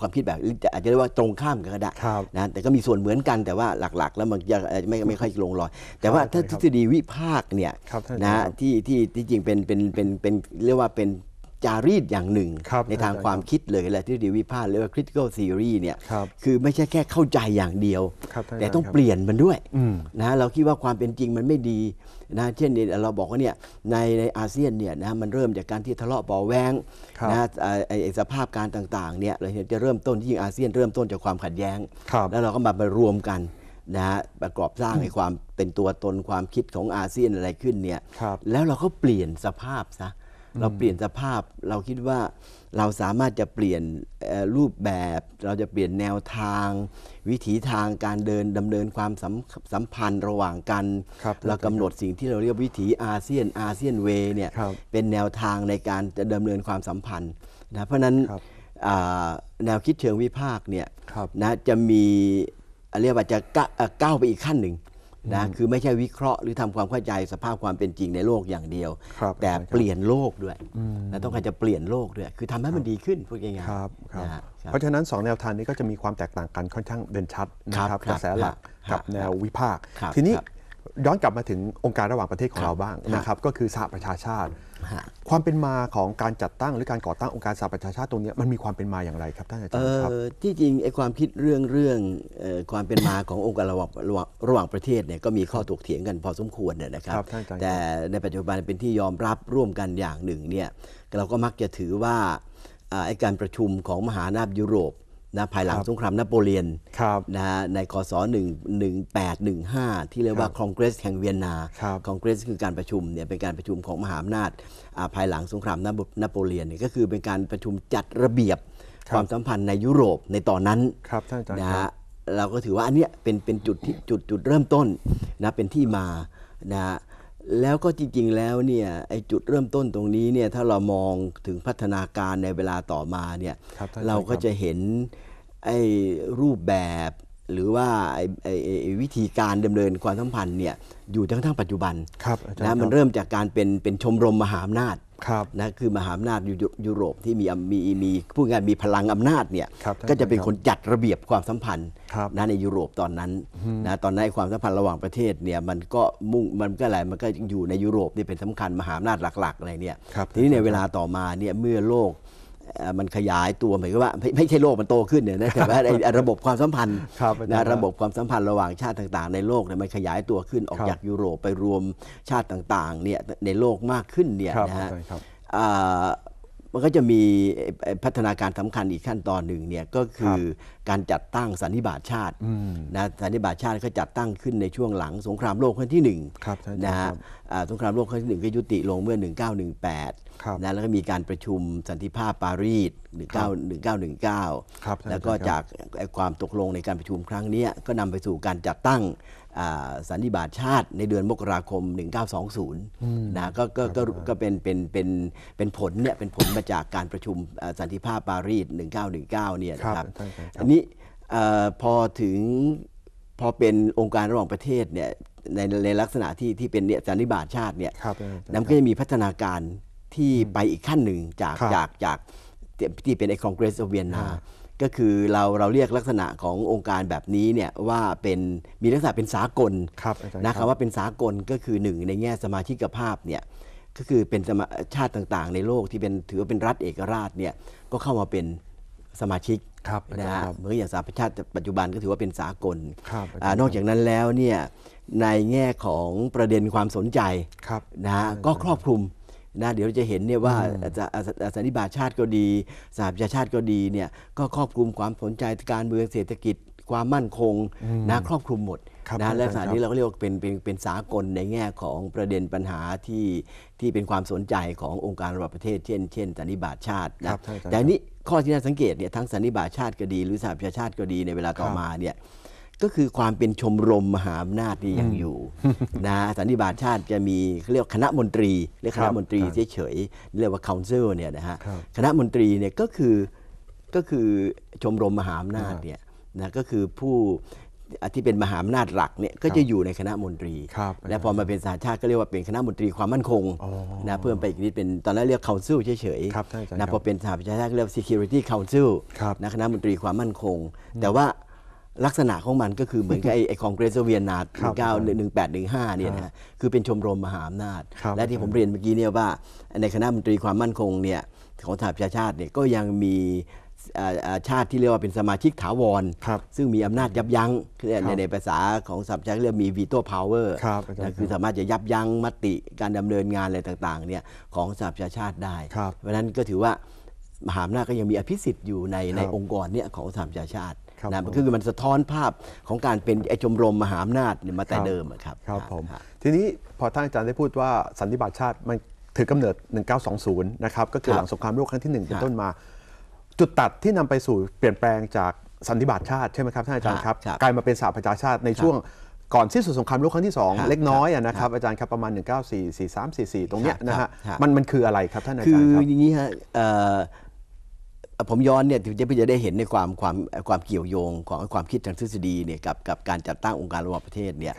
ความคิดแบบอาจจะเรียกว่าตรงข้ามกันก็ได้นะแต่ก็มีส่วนเหมือนกันแต่ว่าหลัก ๆ แล้วมันจะไม่ไม่ค่อยลงรอยแต่ว่าถ้าทฤษฎีวิพากษ์เนี่ยนะที่ที่ที่จริงเป็นเป็นเป็นเป็นเรียกว่าเป็นจารีตอย่างหนึ่ง ในทางความคิดเลยแหละที่ดีวิพาก์เรียกว่า critical theory เนี่ยคือไม่ใช่แค่เข้าใจอย่างเดียว แต่ต้องเปลี่ยนมันด้วยนะเราคิดว่าความเป็นจริงมันไม่ดีนะ เช่นเราบอกว่าเนี่ยในในอาเซียนเนี่ยนะมันเริ่มจากการที่ทะเลาะบอแวงนะไอสภาพการต่างๆ เนี่ยเราจะเริ่มต้นที่ยิงอาเซียนเริ่มต้นจากความขัดแย้ง แล้วเราก็มารวมกันนะฮะประกอบสร้างในความเป็นตัวตนความคิดของอาเซียนอะไรขึ้นเนี่ยแล้วเราก็เปลี่ยนสภาพซะเราเปลี่ยนสภาพเราคิดว่าเราสามารถจะเปลี่ยนรูปแบบ เราจะเปลี่ยนแนวทางวิถีทางการเดินดำเนินความสัมสมพันธ์ระหว่างกันรเรากำหนดสิ่งที่เราเรียกวิถีอาเซียนอาเซียนเวเนี่ยเป็นแนวทางในการจะดำเนินความสัมพันธ์นะเพราะนั้นแนวคิดเชิงวิพากษ์เนี่ยนะจะมีเรียกว่าจะก้าวไปอีกขั้นหนึ่งนะคือไม่ใช่วิเคราะห์หรือทำความเข้าใจสภาพความเป็นจริงในโลกอย่างเดียว แต่เปลี่ยนโลกด้วยนะต้องการจะเปลี่ยนโลกด้วยคือทำให้มันดีขึ้นพูดง่ายๆครับเพราะฉะนั้น 2 แนวทางนี้ก็จะมีความแตกต่างกันค่อนข้างเด่นชัดนะครับกระแสหลักกับแนววิพากษ์ทีนี้ย้อนกลับมาถึงองค์การระหว่างประเทศของเราบ้างนะครับ ก็คือสหประชาชาติความเป็นมาของการจัดตั้ง หรือการก่อตั้งองค์การสหประชาชาติตรงนี้ มันมีความเป็นมาอย่างไรครับ ท่านอาจารย์ครับที่จริงไอ้ความคิดเรื่องเรื่องความเป็นมาขององค์การระหว่างระหว่างประเทศเนี่ยก็มีข้อถกเถียงกันพอสมควรเนี่ยนะครับแต่ในปัจจุบันเป็นที่ยอมรับร่วมกันอย่างหนึ่งเนี่ยเราก็มักจะถือว่าไอ้การประชุมของมหาอำนาจยุโรปนะภายหลังสงครามนโปเลียนนะฮะในกศ1815ที่เรียกว่าคอนเกรสแห่งเวียนนาคอนเกรสคือการประชุมเนี่ยเป็นการประชุมของมหาอำนาจภายหลังสงครามนโปเลียนเนี่ยก็คือเป็นการประชุมจัดระเบียบความสัมพันธ์ในยุโรปในตอนนั้นนะฮะเราก็ถือว่าอันเนี้ยเป็นเป็นจุดที่จุดจุดเริ่มต้นนะเป็นที่มานะแล้วก็จริงๆ แล้วเนี่ยไอจุดเริ่มต้นตรงนี้เนี่ยถ้าเรามองถึงพัฒนาการในเวลาต่อมาเนี่ยรเราก็จะเห็นไอรูปแบบหรือว่าวิธีการดำเนินความสัมพันธ์เนี่ยอยู่ทั้งทั้งปัจจุบันนะมันเริ่มจากการเป็นเป็นชมรมมหาอำนาจนะคือมหาอำนาจยุโรปที่มีมีมีผู้งานมีพลังอำนาจเนี่ยก็จะเป็นคนจัดระเบียบความสัมพันธ์นะในยุโรปตอนนั้นนะตอนนั้นความสัมพันธ์ระหว่างประเทศเนี่ยมันก็มุ่งมันก็อะไรมันก็อยู่ในยุโรปนี่เป็นสำคัญมหาอำนาจหลักๆอะไรเนี่ยทีนี้ในเวลาต่อมาเนี่ยเมื่อโลกมันขยายตัวหมายความว่าไม่ใช่โลกมันโตขึ้นเนี่ยนะแต่ว่าระบบความสัมพันธ์รนะระบบความสัมพันธ์ระหว่างชาติต่างๆในโลกเนี่ยมันขยายตัวขึ้นออกจากยุโรปไปรวมชาติต่างๆเนี่ยในโลกมากขึ้นเนี่ยนะฮะมันก็จะมีพัฒนาการสำคัญอีกขั้นตอนหนึ่งเนี่ยก็คือการจัดตั้งสันนิบาตชาตินะสันนิบาตชาติก็จัดตั้งขึ้นในช่วงหลังสงครามโลกครั้งที่1นะฮะสงครามโลกครั้งที่หนึ่งก็ยุติลงเมื่อ 1918นะแล้วก็มีการประชุมสันติภาพปารีส1919 แล้วก็จากความตกลงในการประชุมครั้งนี้ ก็นำไปสู่การจัดตั้งสันนิบาตชาติในเดือนมกราคม 1920 นะก็ก็ ก็ ก็ เป็น เป็น เป็น เป็นผลเนี่ย เป็นผลมาจากการประชุมสันติภาพปารีส 1919 เนี่ยนะครับอันนี้พอถึงพอเป็นองค์การระหว่างประเทศเนี่ย ใน ในลักษณะที่ที่เป็นเนี่ยสันนิบาตชาติเนี่ยนั่นก็จะมีพัฒนาการที่ไปอีกขั้นหนึ่งจาก จาก จากที่เป็นไอคอนเกรสเวียนนาก็คือเราเราเรียกลักษณะขององค์การแบบนี้เนี่ยว่าเป็นมีลักษณะเป็นสากลครับนะครับว่าเป็นสากลก็คือหนึ่งในแง่สมาชิกภาพเนี่ยก็คือเป็นชาติต่างๆ ในโลกที่เป็นถือว่าเป็นรัฐเอกราชเนี่ยก็เข้ามาเป็นสมาชิกครับนะฮะเหมือนอย่างสหประชาติปัจจุบันก็ถือว่าเป็นสากลครับนอกจากนั้นแล้วเนี่ยในแง่ของประเด็นความสนใจนะฮะก็ครอบคลุมนะเดี๋ยวจะเห็นเนี่ยว่าสันิบาตชาติก็ดี สหประชาชาติก็ดีเนี่ยก็ครอบคลุมความสนใจการเมืองเศรษฐกิจความมั่นคงนะครอบคลุมหมดนะและสถานที่เราก็เรียกว่าเป็นเป็นเป็นสากลในแง่ของประเด็นปัญหาที่ที่เป็นความสนใจขององค์การระหว่างประเทศเช่น เช่นสันนิบาตชาตินะแต่นี้ข้อที่น่าสังเกตเนี่ยทั้งสันนิบาตชาติก็ดี หรือสหประชาชาติก็ดีในเวลาต่อมาเนี่ยก็คือความเป็นชมรมมหาอำนาจที่ยังอยู่นะสันนิบาตชาติจะมีเรียกคณะมนตรีเรียกคณะมนตรีเฉยๆเรียกว่าคอนเซิลเนี่ยนะฮะคณะมนตรีเนี่ยก็คือก็คือชมรมมหาอำนาจเนี่ยนะก็คือผู้ที่เป็นมหาอำนาจหลักเนี่ยก็จะอยู่ในคณะมนตรีและพอมาเป็นสาชาติก็เรียกว่าเป็นคณะมนตรีความมั่นคงนะเพิ่มไปอีกนิดเป็นตอนแรกเรียก council เฉยๆนะพอเป็นสาชาติเรียก security council นะคณะมนตรีความมั่นคง แต่ว่าลักษณะของมันก็คือเหมือนกับไอ้คองเกรซเวียนนาดเก้าหนึ่งแปดหนึ่งห้าเนี่ยนะคือเป็นชมรมมหาอำนาจ และที่ผมเรียนเมื่อกี้เนี่ยว่าในคณะมนตรีความมั่นคงเนี่ยของสหประชาชาติเนี่ยก็ยังมีชาติที่เรียกว่าเป็นสมาชิกถาวร ซึ่งมีอำนาจยับยั้งในในภาษาของสัาชาติเรียกมีวีโต้พาวเวอร์คือสามารถจะยับยั้งมติการดำเนินงานอะไรต่างๆเนี่ยของสหประชาชาติได้เพราะฉะนั้นก็ถือว่ามหาอำนาจก็ยังมีอภิสิทธิ์อยู่ในในองค์กรเนี่ยของสหประชาชาติันะคือมันสะท้อนภาพของการเป็นไอ้ชมรมมหาอำนาจมาแต่เดิมครับ ครับผม ทีนี้พอท่านอาจารย์ได้พูดว่า สันนิบาตชาติมันถือกำเนิด 1920 นะครับ ก็คือหลังสงครามโลกครั้งที่หนึ่งเป็นต้นมา จุดตัดที่นำไปสู่เปลี่ยนแปลงจากสันนิบาตชาติใช่ไหมครับท่านอาจารย์ครับ กลายมาเป็นสหประชาชาติในช่วง ก่อนที่สุดสงครามโลกครั้งที่สองเล็กน้อยนะครับอาจารย์ครับประมาณ 1944 344 ตรงเนี้ยนะฮะ มันมันคืออะไรครับท่านอาจารย์ครับอย่างนี้ฮะผมย้อนเนี่ยถึงจะจะได้เห็นในความความความเกี่ยวโยงของความคิดทางทฤษฎีเนี่ยกับกับการจัดตั้งองค์การระหว่างประเทศเนี่ย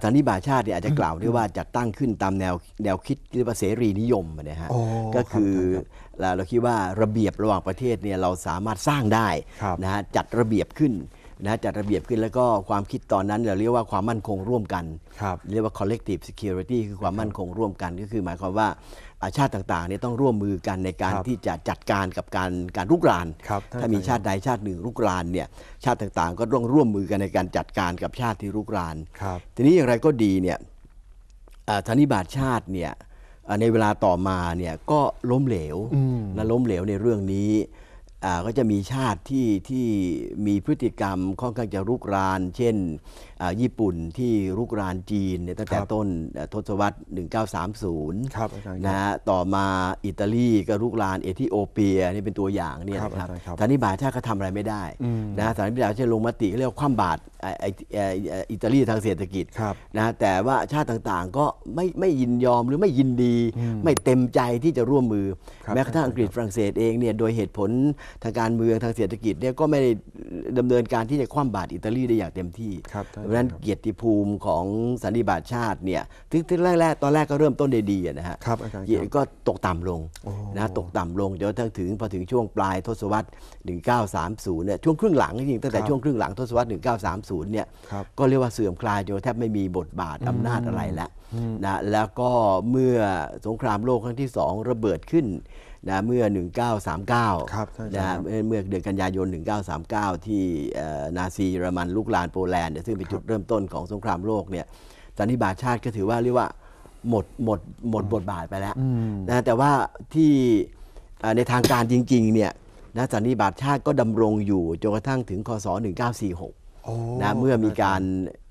สถานิบาชาติเนี่ยอาจจะกล่าวได้ว่าจัดตั้งขึ้นตามแนวแนวคิดเรียกว่าเสรีนิยมนะฮะก็คือเราคิดว่าระเบียบระหว่างประเทศเนี่ยเราสามารถสร้างได้นะฮะจัดระเบียบขึ้นนะจัดระเบียบขึ้นแล้วก็ความคิดตอนนั้นเราเรียกว่าความมั่นคงร่วมกันเรียกว่า collective security คือความมั่นคงร่วมกันก็คือหมายความว่าชาติต่างๆเนี่ยต้องร่วมมือกันในการที่จะจัดการกับการการลุกรานถ้ามีชาติใดชาติหนึ่งลุกรานเนี่ยชาติต่างๆก็ต้องร่วมมือกันในการจัดการกับชาติที่ลุกรานทีนี้อย่างไรก็ดีเนี่ยธนิบาตชาติเนี่ยในเวลาต่อมาเนี่ยก็ล้มเหลวนะล้มเหลวในเรื่องนี้ก็จะมีชาติที่ที่มีพฤติกรรม ค่อนข้างจะรุกราน เช่นญี่ปุ่นที่รุกรานจีนเนี่ยตั้งแต่ต้นทศวรรษ 1930นะฮะต่อมาอิตาลีก็รุกรานเอธิโอเปียนี่เป็นตัวอย่างเนี่ยนะครับสถานีบาชาติก็ทำอะไรไม่ได้นะสถานีบาชาช้ลงมติเรียกว่าคว่ำบาตรอิตาลีทางเศรษฐกิจนะแต่ว่าชาติต่างๆก็ไม่ไม่ยินยอมหรือไม่ยินดี ไม่เต็มใจที่จะร่วมมือแม้กระทั่งอังกฤษฝรั่งเศสเองเนี่ยโดยเหตุผลทางการเมืองทางเศรษฐกิจเนี่ยก็ไม่ได้ดำเนินการที่จะคว่ำบาตรอิตาลีได้อย่างเต็มที่ราะฉะนั้นเกียรติภูมิของสันนิบาตชาติเนี่ยที่แรก ๆ ตอนแรกก็เริ่มต้นได้ดีนะฮะครับอาจารย์ก็ตกต่ำลงนะตกต่ำลงจนถึงพอถึงช่วงปลายทศวรรษ 1930 เนี่ยช่วงครึ่งหลังจริงตั้งแต่ช่วงครึ่งหลังทศวรรษ 1930 เนี่ยก็เรียกว่าเสื่อมคลายจนแทบไม่มีบทบาทอำนาจอะไรแล้วนะแล้วก็เมื่อสงครามโลกครั้งที่สองระเบิดขึ้นนะเมื่อ 1939นะเมื่อเดือนกันยายน 1939 ที่นาซีเยอรมันลุกลานโปแลนด์ซึ่งเป็นจุดเริ่มต้นของสงครามโลกเนี่ยสันนิบาตชาติก็ถือว่าเรียกว่าหมดหมดหมดบทบาทไปแล้วนะแต่ว่าที่ในทางการจริงๆเนี่ยนะสันนิบาตชาติก็ดำรงอยู่จนกระทั่งถึงคศ1946นะเมื่อมีการ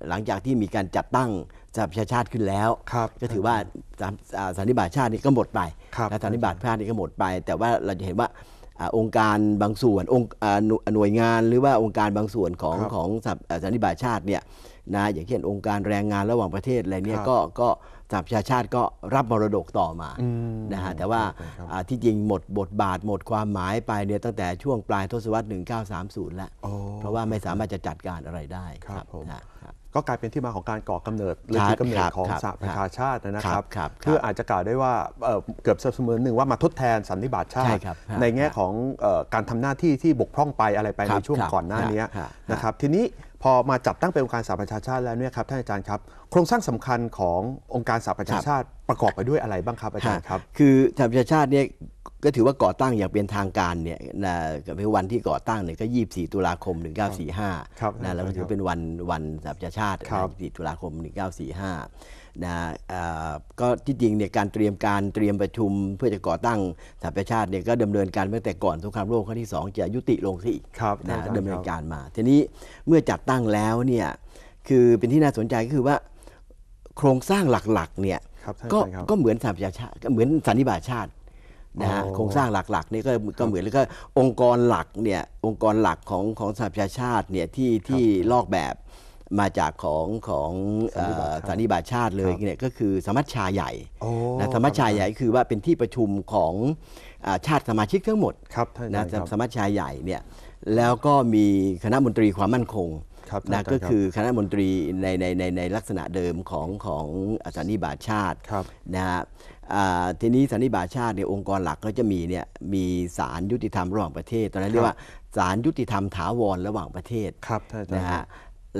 หลังจากที่มีการจัดตั้งสหประชาชาติขึ้นแล้วก็ถือว่าสามาสันนิบาตชาตินี้ก็หมดไปสันนิบาตชาตินี้ก็หมดไป แต่ว่าเราจะเห็นว่าอองค์การบางส่วนองค์อหน่วยงานหรือว่าองค์การบางส่วนของของสหานิบาตชาติเนี่ยนะอย่างเช่นองค์การแรงงานระหว่างประเทศอะไรเนี่ยก็ก็สหประชาชาติก็รับมรดกต่อมาอมนะฮะแต่ว่าที่จริงหมดบทบาทหมดความหมายไปเนี่ยตั้งแต่ช่วงปลายทศวรรษ1930แล้วเพราะว่าไม่สามารถจะจัดการอะไรได้ครับผมก็กลายเป็นที่มาของการก่อกำเนิดหรือที่กำเนิดของสหประชาชาตินะครับเพื่ออาจจะกล่าวได้ว่าเกือบเสมือนหนึ่งว่ามาทดแทนสันนิบาตชาติ ในแง่ของการทำหน้าที่ที่บกพร่องไปอะไรไปในช่วงก่อนหน้านี้นะครับทีนี้พอมาจับตั้งเป็นองค์การสหประชาชาติแล้วเนี่ยครับท่านอาจารย์ครับโครงสร้างสำคัญขององค์การสหประชาชาติประกอบไปด้วยอะไรบ้างครับอาจารย์ครับคือสหประชาชาติเนี่ยก็ถือว่าก่อตั้งอย่างเป็นทางการเนี่ยนะเวันที่ก่อตั้งเนี่ยก็24ตุลาคม1945นะแล้วก็ถือเป็นวันวันสหประชาชาติ24ตุลาคม1945นะก็ที่จริงเนี่ยการเตรียมการเตรียมประชุมเพื่อจะก่อตั้งสหประชาชาติเนี่ยก็ดำเนินการตั้งแต่ก่อนสงครามโลกครั้งที่2จะยุติลงีินะดำเนินการมาทีนี้เมื่อจัดตั้งแล้วเนี่ยคือเป็นที่น่าสนใจก็คือว่าโครงสร้างหลักๆเนี่ยก็เหมือนสหประชาชาติเหมือนสันนิบาตชาตินะฮะโครงสร้างหลักๆนี่ก็ก็เหมือนแล้วก็องค์กรหลักเนี่ยองค์กรหลักของของสหประชาชาติเนี่ยที่ที่ลอกแบบมาจากของของสถานีบาชาติเลยเนี่ยก็คือสมัชชาใหญ่นะสมัชชาใหญ่คือว่าเป็นที่ประชุมของชาติสมาชิกทั้งหมดนะสมัชชาใหญ่เนี่ยแล้วก็มีคณะมนตรีความมั่นคงนะก็คือคณะมนตรีในในในในลักษณะเดิมของของสถานีบาชาตินะฮะทีนี้สันนิบาตชาติในองค์กรหลักก็จะมีเนี่ยมีศาลยุติธรรมระหว่างประเทศตอนนั้นเรียกว่าศาลยุติธรรมถาวรระหว่างประเทศ นะฮะ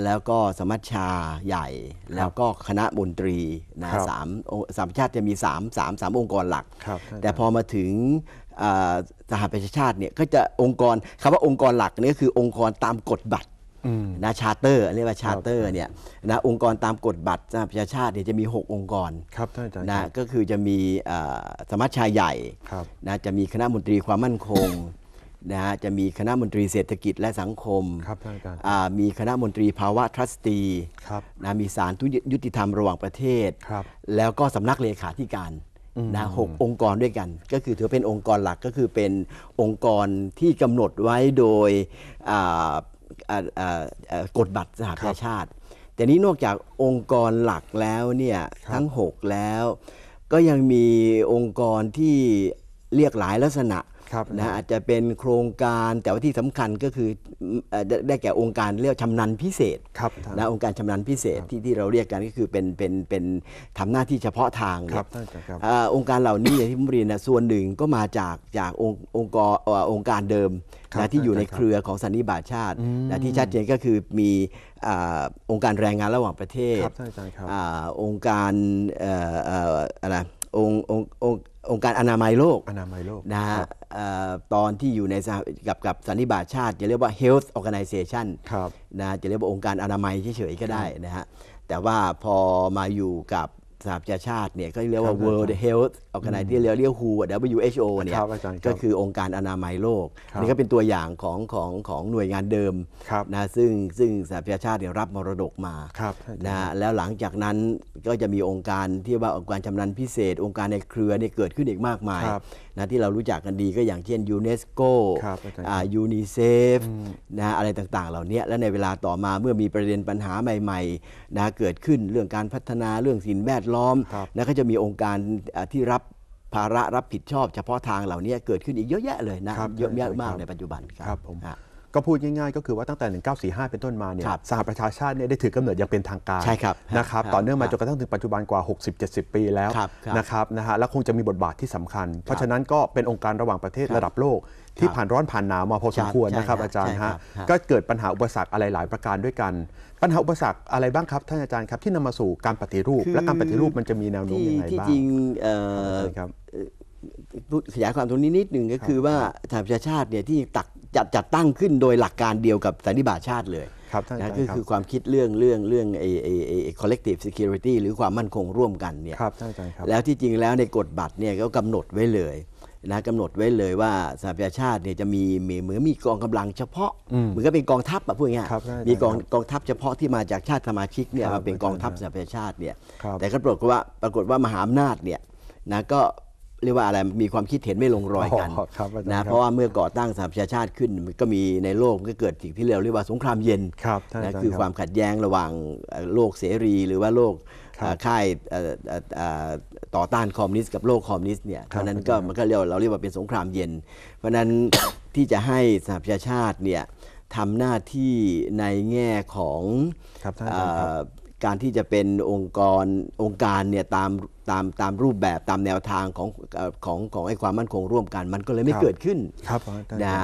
แล้วก็สมัชชาใหญ่แล้วก็คณะมนตรีนะสามสามชาติจะมี3ามสามสามองค์กรหลัก แต่พอมาถึงสหประชาชาติเนี่ยก็จะองค์กรคำว่าองค์กรหลักนี่ก็คือองค์กรตามกฎบัตรนะชาเตอร์เรียกว่าชาเตอร์เนี่ยนะองค์กรตามกฎบัตรประชาชาติเนี่ยจะมี 6 องค์กรครับท่านอาจารย์นะก็คือจะมีสมัชชาใหญ่นะจะมีคณะมนตรีความมั่นคงนะฮะจะมีคณะมนตรีเศรษฐกิจและสังคมครับท่านอาจารย์มีคณะมนตรีภาวะทรัสตีครับนะมีสารทุยุติธรรมระหว่างประเทศครับแล้วก็สำนักเลขาธิการนะหกองค์กรด้วยกันก็คือถือเป็นองค์กรหลักก็คือเป็นองค์กรที่กำหนดไว้โดยกฎบัตรสหประชาชาติ แต่นี้นอกจากองค์กรหลักแล้วเนี่ยทั้ง 6 แล้ว ก็ยังมีองค์กรที่เรียกหลายลักษณะครับนะอาจจะเป็นโครงการแต่ว่าที่สำคัญก็คือได้แก่องค์การเรียกชำนาญพิเศษครับนะองค์การชำนาญพิเศษที่ที่เราเรียกกันก็คือเป็นเป็นเป็นทำหน้าที่เฉพาะทางครับองค์การเหล่านี้อย่างที่ผมเรียนนะส่วนหนึ่งก็มาจากจากองค์กรองค์การเดิมนะที่อยู่ในเครือของสันนิบาตชาติะที่ชัดเจนก็คือมีองค์การแรงงานระหว่างประเทศองค์การอะไรองค์องค์องค์การอนามัยโลกอนามัยโลกนะฮะตอนที่อยู่ในกับกับสันนิบาตชาติ จะเรียกว่า Health Organization ครับนะจะเรียกว่าองค์การอนามัยเฉยๆก็ได้นะฮะแต่ว่าพอมาอยู่กับสหประชาชาติเนี่ยก็เรียกว่า World Health Organization เรียกฮู w ่ o WHO เนี่ยก็คือองค์การอนามัยโลกนี่ก็เป็นตัวอย่างของของของหน่วยงานเดิมนะซึ่งซึ่งสหประชาชาติรับมรดกมานะแล้วหลังจากนั้นก็จะมีองค์การที่ว่าองค์การชำนาญพิเศษ องค์การในเครือเนี่ยเกิดขึ้นอีกมากมายนะที่เรารู้จักกันดีก็อย่างเช่นยูเนสโกอ่ายูนิเซฟนะอะไรต่างๆ เหล่านี้และในเวลาต่อมาเมื่อมีประเด็นปัญหาใหม่ๆนะเกิดขึ้นเรื่องการพัฒนาเรื่องสิ่งแวดล้อมนะก็จะมีองค์การที่รับภาระรับผิดชอบเฉพาะทางเหล่านี้เกิดขึ้นอีกเยอะแยะเลยนะ เยอะแยะมากในปัจจุบันครับผมก็พูดง่ายๆ ก็คือว่าตั้งแต่ 1945 เป็นต้นมาเนี่ยสหประชาชาติเนี่ยได้ถือกำเนิดอย่างเป็นทางการใช่ครับนะครับต่อเนื่องมาจนกระทั่งถึงปัจจุบันกว่า 60-70 ปีแล้วนะครับนะฮะและคงจะมีบทบาทที่สำคัญ เพราะฉะนั้นก็เป็นองค์การระหว่างประเทศระดับโลก ที่ผ่านร้อนผ่านหนาวมาพอสมควรนะครับอาจารย์ฮะก็เกิดปัญหาอุปสรรคอะไรหลายประการด้วยกันปัญหาอุปสรรคอะไรบ้างครับ ท่านอาจารย์ครับที่นำมาสู่การปฏิรูปและการปฏิรูปมันจะมีแนวโน้มยังไงบ้างที่จริงขยายความตรงนี้นิดหนึ่งก็คือว่าสหประชาชาติเนี่ยที่ตักจัดจัดตั้งขึ้นโดยหลักการเดียวกับสันนิบาตชาติเลยนะก็คือความคิดเรื่องเรื่องเรื่องไอ้ไอ้ไอ collective security หรือความมั่นคงร่วมกันเนี่ยครับท่านอาจารย์ครับแล้วที่จริงแล้วในกฎบัตรเนี่ยก็กำหนดไว้เลยนะกำหนดไว้เลยว่าสหประชาชาติเนี่ยจะมีเหมือนมีกองกำลังเฉพาะเหมือนก็เป็นกองทัพอะพูดง่ายมีกองกองทัพเฉพาะที่มาจากชาติสมาชิกเนี่ยมาเป็นกองทัพสหประชาชาติเนี่ย แต่ก็ปรากฏว่าปรากฏว่ามหาอำนาจเนี่ยนะก็เรียกว่าอะไรมีความคิดเห็นไม่ลงรอยกันนะเพราะว่าเมื่อก่อตั้งสหประชาชาติขึ้นก็มีในโลกก็เกิดสิ่งที่เราเรียกว่าสงครามเย็นนะคือความขัดแย้งระหว่างโลกเสรี หรือว่าโลกค่ายต่อต้านคอมมิวนิสต์กับโลกคอมมิวนิสต์เนี่ยเพราะนั้นก็มันก็เรียกเราเรียกว่าเป็นสงครามเย็น เพราะนั้นที่จะให้สหประชาชาติเนี่ยทำหน้าที่ในแง่ของการที่จะเป็นองค์กรองค์การเนี่ยตามตามตามรูปแบบตามแนวทางของของของไอ้ความมั่นคงร่วมกัน มันก็เลยไม่เกิดขึ้นครับนะ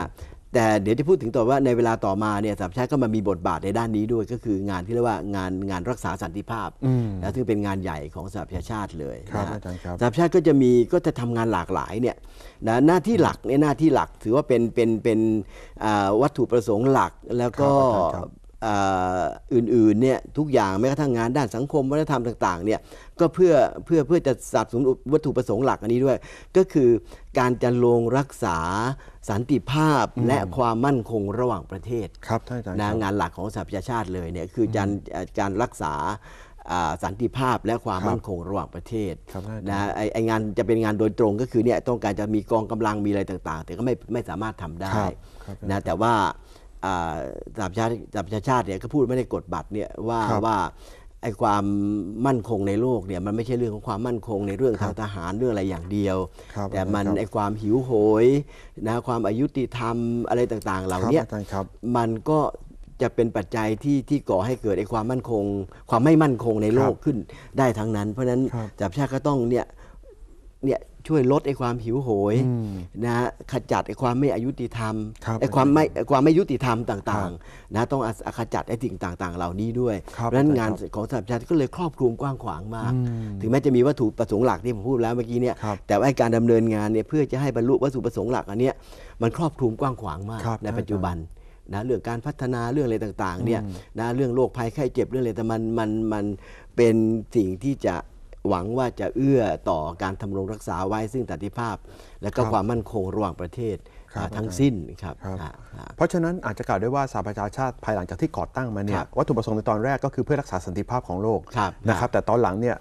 แต่เดี๋ยวจะพูดถึงต่อว่าในเวลาต่อมาเนี่ยสามชาติก็มามีบทบาทในด้านนี้ด้วย ก็คืองานที่เรียกว่างานงานรักษาสันติภาพแ้ะซึ่งเป็นงานใหญ่ของสหปะชาติเลยนะสหประชาชาติก็จะมีก็จะทำงานหลากหลายเนี่ยนะหน้าที่หลักเนี่ยหน้าที่หลักถือว่าเป็นเป็นเป็นวัตถุประสงค์หลักแล้วก็อื่นๆเนี่ยทุกอย่างแม้กระทั่งงานด้านสังคมวัฒนธรรมต่างๆเนี่ยก็เพื่อเพื่อเพื่อจะสับสนุวัตถุประสงค์หลักอันนี้ด้วย ก็คือการจะลงรักษาสันติภาพและความมั่นคงระหว่างประเทศครับท่านอาจารย์งานหลักของสหประชาชาติเลยเนี่ยคือการการรักษาสันติภาพและความมั่นคงระหว่างประเทศนะไองานจะเป็นงานโดยตรงก็คือเนี่ยต้องการจะมีกองกำลังมีอะไรต่าง ๆ แต่ก็ไม่ไม่สามารถทำได้นะแต่ว่าสหประชาสหปรชาชาติเนี่ยก็พูดไม่ได้กดบัตรเนี่ยว่าว่าไอ้ความมั่นคงในโลกเนี่ยมันไม่ใช่เรื่องของความมั่นคงในเรื่องทางทหารเรื่องอะไรอย่างเดียว แต่มันไอ้ความหิวโหยนะความอายุติธรรมอะไรต่างๆ เหล่านี้มันก็จะเป็นปัจจัยที่ที่ก่อให้เกิดไอ้ความมั่นคงความไม่มั่นคงในโลกขึ้นได้ทั้งนั้น เพราะฉะนั้นจับชาติก็ต้องเนี่ยเนี่ยช่วยลดไอ้ความหิวโหยนะขจัดไอ้ความไม่อายุติธรรมไอ้ความไม่ความไม่ยุติธรรมต่างๆนะต้องขจัดไอ้สิ่งต่างๆ เหล่านี้ด้วยเพราะนั้นงานของสหประชาชาติก็เลยครอบคลุมกว้างขวางมาก ถึงแม้จะมีวัตถุประสงค์หลักที่ผมพูดแล้วเมื่อกี้เนี่ยแต่ว่าการดำเนินงานเนี่ยเพื่อจะให้บรรลุวัตถุประสงค์หลักอันเนี้ยมันครอบคลุมกว้างขวางมาก ในปัจจุบันนะเรื่องการพัฒนาเรื่องอะไรต่างๆเนี่ยนะเรื่องโรคภัยไข้เจ็บเรื่องอะไรแต่มันมันมันเป็นสิ่งที่จะหวังว่าจะเอื้อต่อการทำรงรักษาไว้ซึ่งตันติภาพ และก็ความมั่นคงระหว่างประเทศทั้งสิ้นครับเพราะฉะนั้นอาจจะกล่าวได้ว่าสหประชาชาติภายหลังจากที่ก่อตั้งมาเนี่ยวัตถุประสงค์ในตอนแรกก็คือเพื่อรักษาสันติภาพของโลกนะครับ แต่ตอนหลังเนี่ย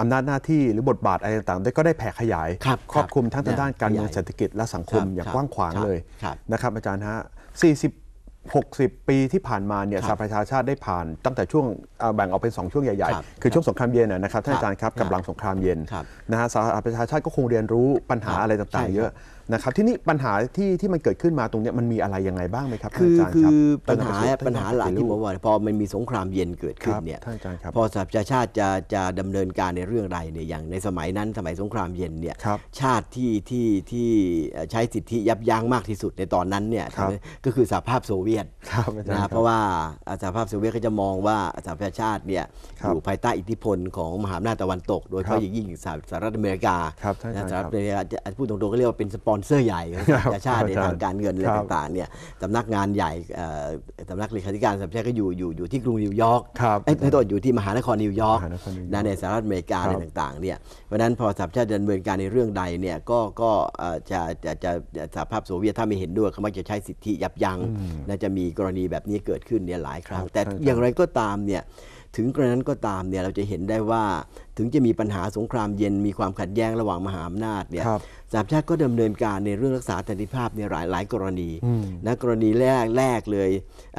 อำนาจหน้าที่หรือบทบาทอะไรต่างๆก็ได้แผ่ขยาย ครอบคลุมทั้งทางด้านการเมืองเศรษฐกิจและสังคมอย่างกว้างขวางเลยนะครับอาจารย์ฮะ40 60 ปีที่ผ่านมาเนี่ยสหประชาชาติได้ผ่าน ตั้งแต่ช่วงแบ่งออกเป็น 2 ช่วงใหญ่ๆ คือช่วงสงครามเย็นนะครับ ท่านอาจารย์ครับกับหลังสงครามเย็นนะฮะสหประชาชาติก็คงเรียนรู้ปัญหาอะไรต่างๆเยอะนะครับที่นี่ปัญหาที่ที่มันเกิดขึ้นมาตรงนี้มันมีอะไรยังไงบ้างไหมครับคือาจารย์คือปัญหาปัญหาหลักที่ผมว่าพอมันมีสงครามเย็นเกิดขึ้นเนี่ยพอสหประชาชาติจะจะดำเนินการในเรื่องใดเนี่ยอย่างในสมัยนั้นสมัยสงครามเย็นเนี่ยชาติที่ที่ที่ใช้สิทธิยับยั้งมากที่สุดในตอนนั้นเนี่ยก็คือสหภาพโซเวียตนะเพราะว่าสหภาพโซเวียตก็จะมองว่าสหประชาชาติเนี่ยอยู่ภายใต้อิทธิพลของมหาอำนาจตะวันตกโดยเฉพาะอย่างยิ่งสหรัฐอเมริกาสหรัฐอเมริกาพูดตรงๆก็เรียกว่าเป็นสปอนอนเซอร์ใหญ่ของชาติในทางการเงินอะไรต่างๆเนี่ยสำนักงานใหญ่สำนักเลขาธิการสำนักชาติก็อยู่อยู่อยู่ที่กรุงนิวยอร์กไอ้ตัวอยู่ที่มหานครนิวยอร์กในสหรัฐอเมริกาอะไรต่างๆเนี่ยเพราะนั้นพอสัมชาติดำเนินการในเรื่องใดเนี่ยก็ก็จะจะจะสหภาพโซเวียตถ้าไม่เห็นด้วยเขามักจะใช้สิทธิยับยั้งน่าจะมีกรณีแบบนี้เกิดขึ้นเนี่ยหลายครั้ง แต่อย่างไรก็ตามเนี่ยถึงกระนั้นก็ตามเนี่ยเราจะเห็นได้ว่าถึงจะมีปัญหาสงครามเย็นมีความขัดแย้งระหว่างมหาอำนาจเนี่ยสามชาติก็ดำเนินการในเรื่องรักษาสันติภาพในหลายหลายกรณีนะกรณีแรกแรกเลย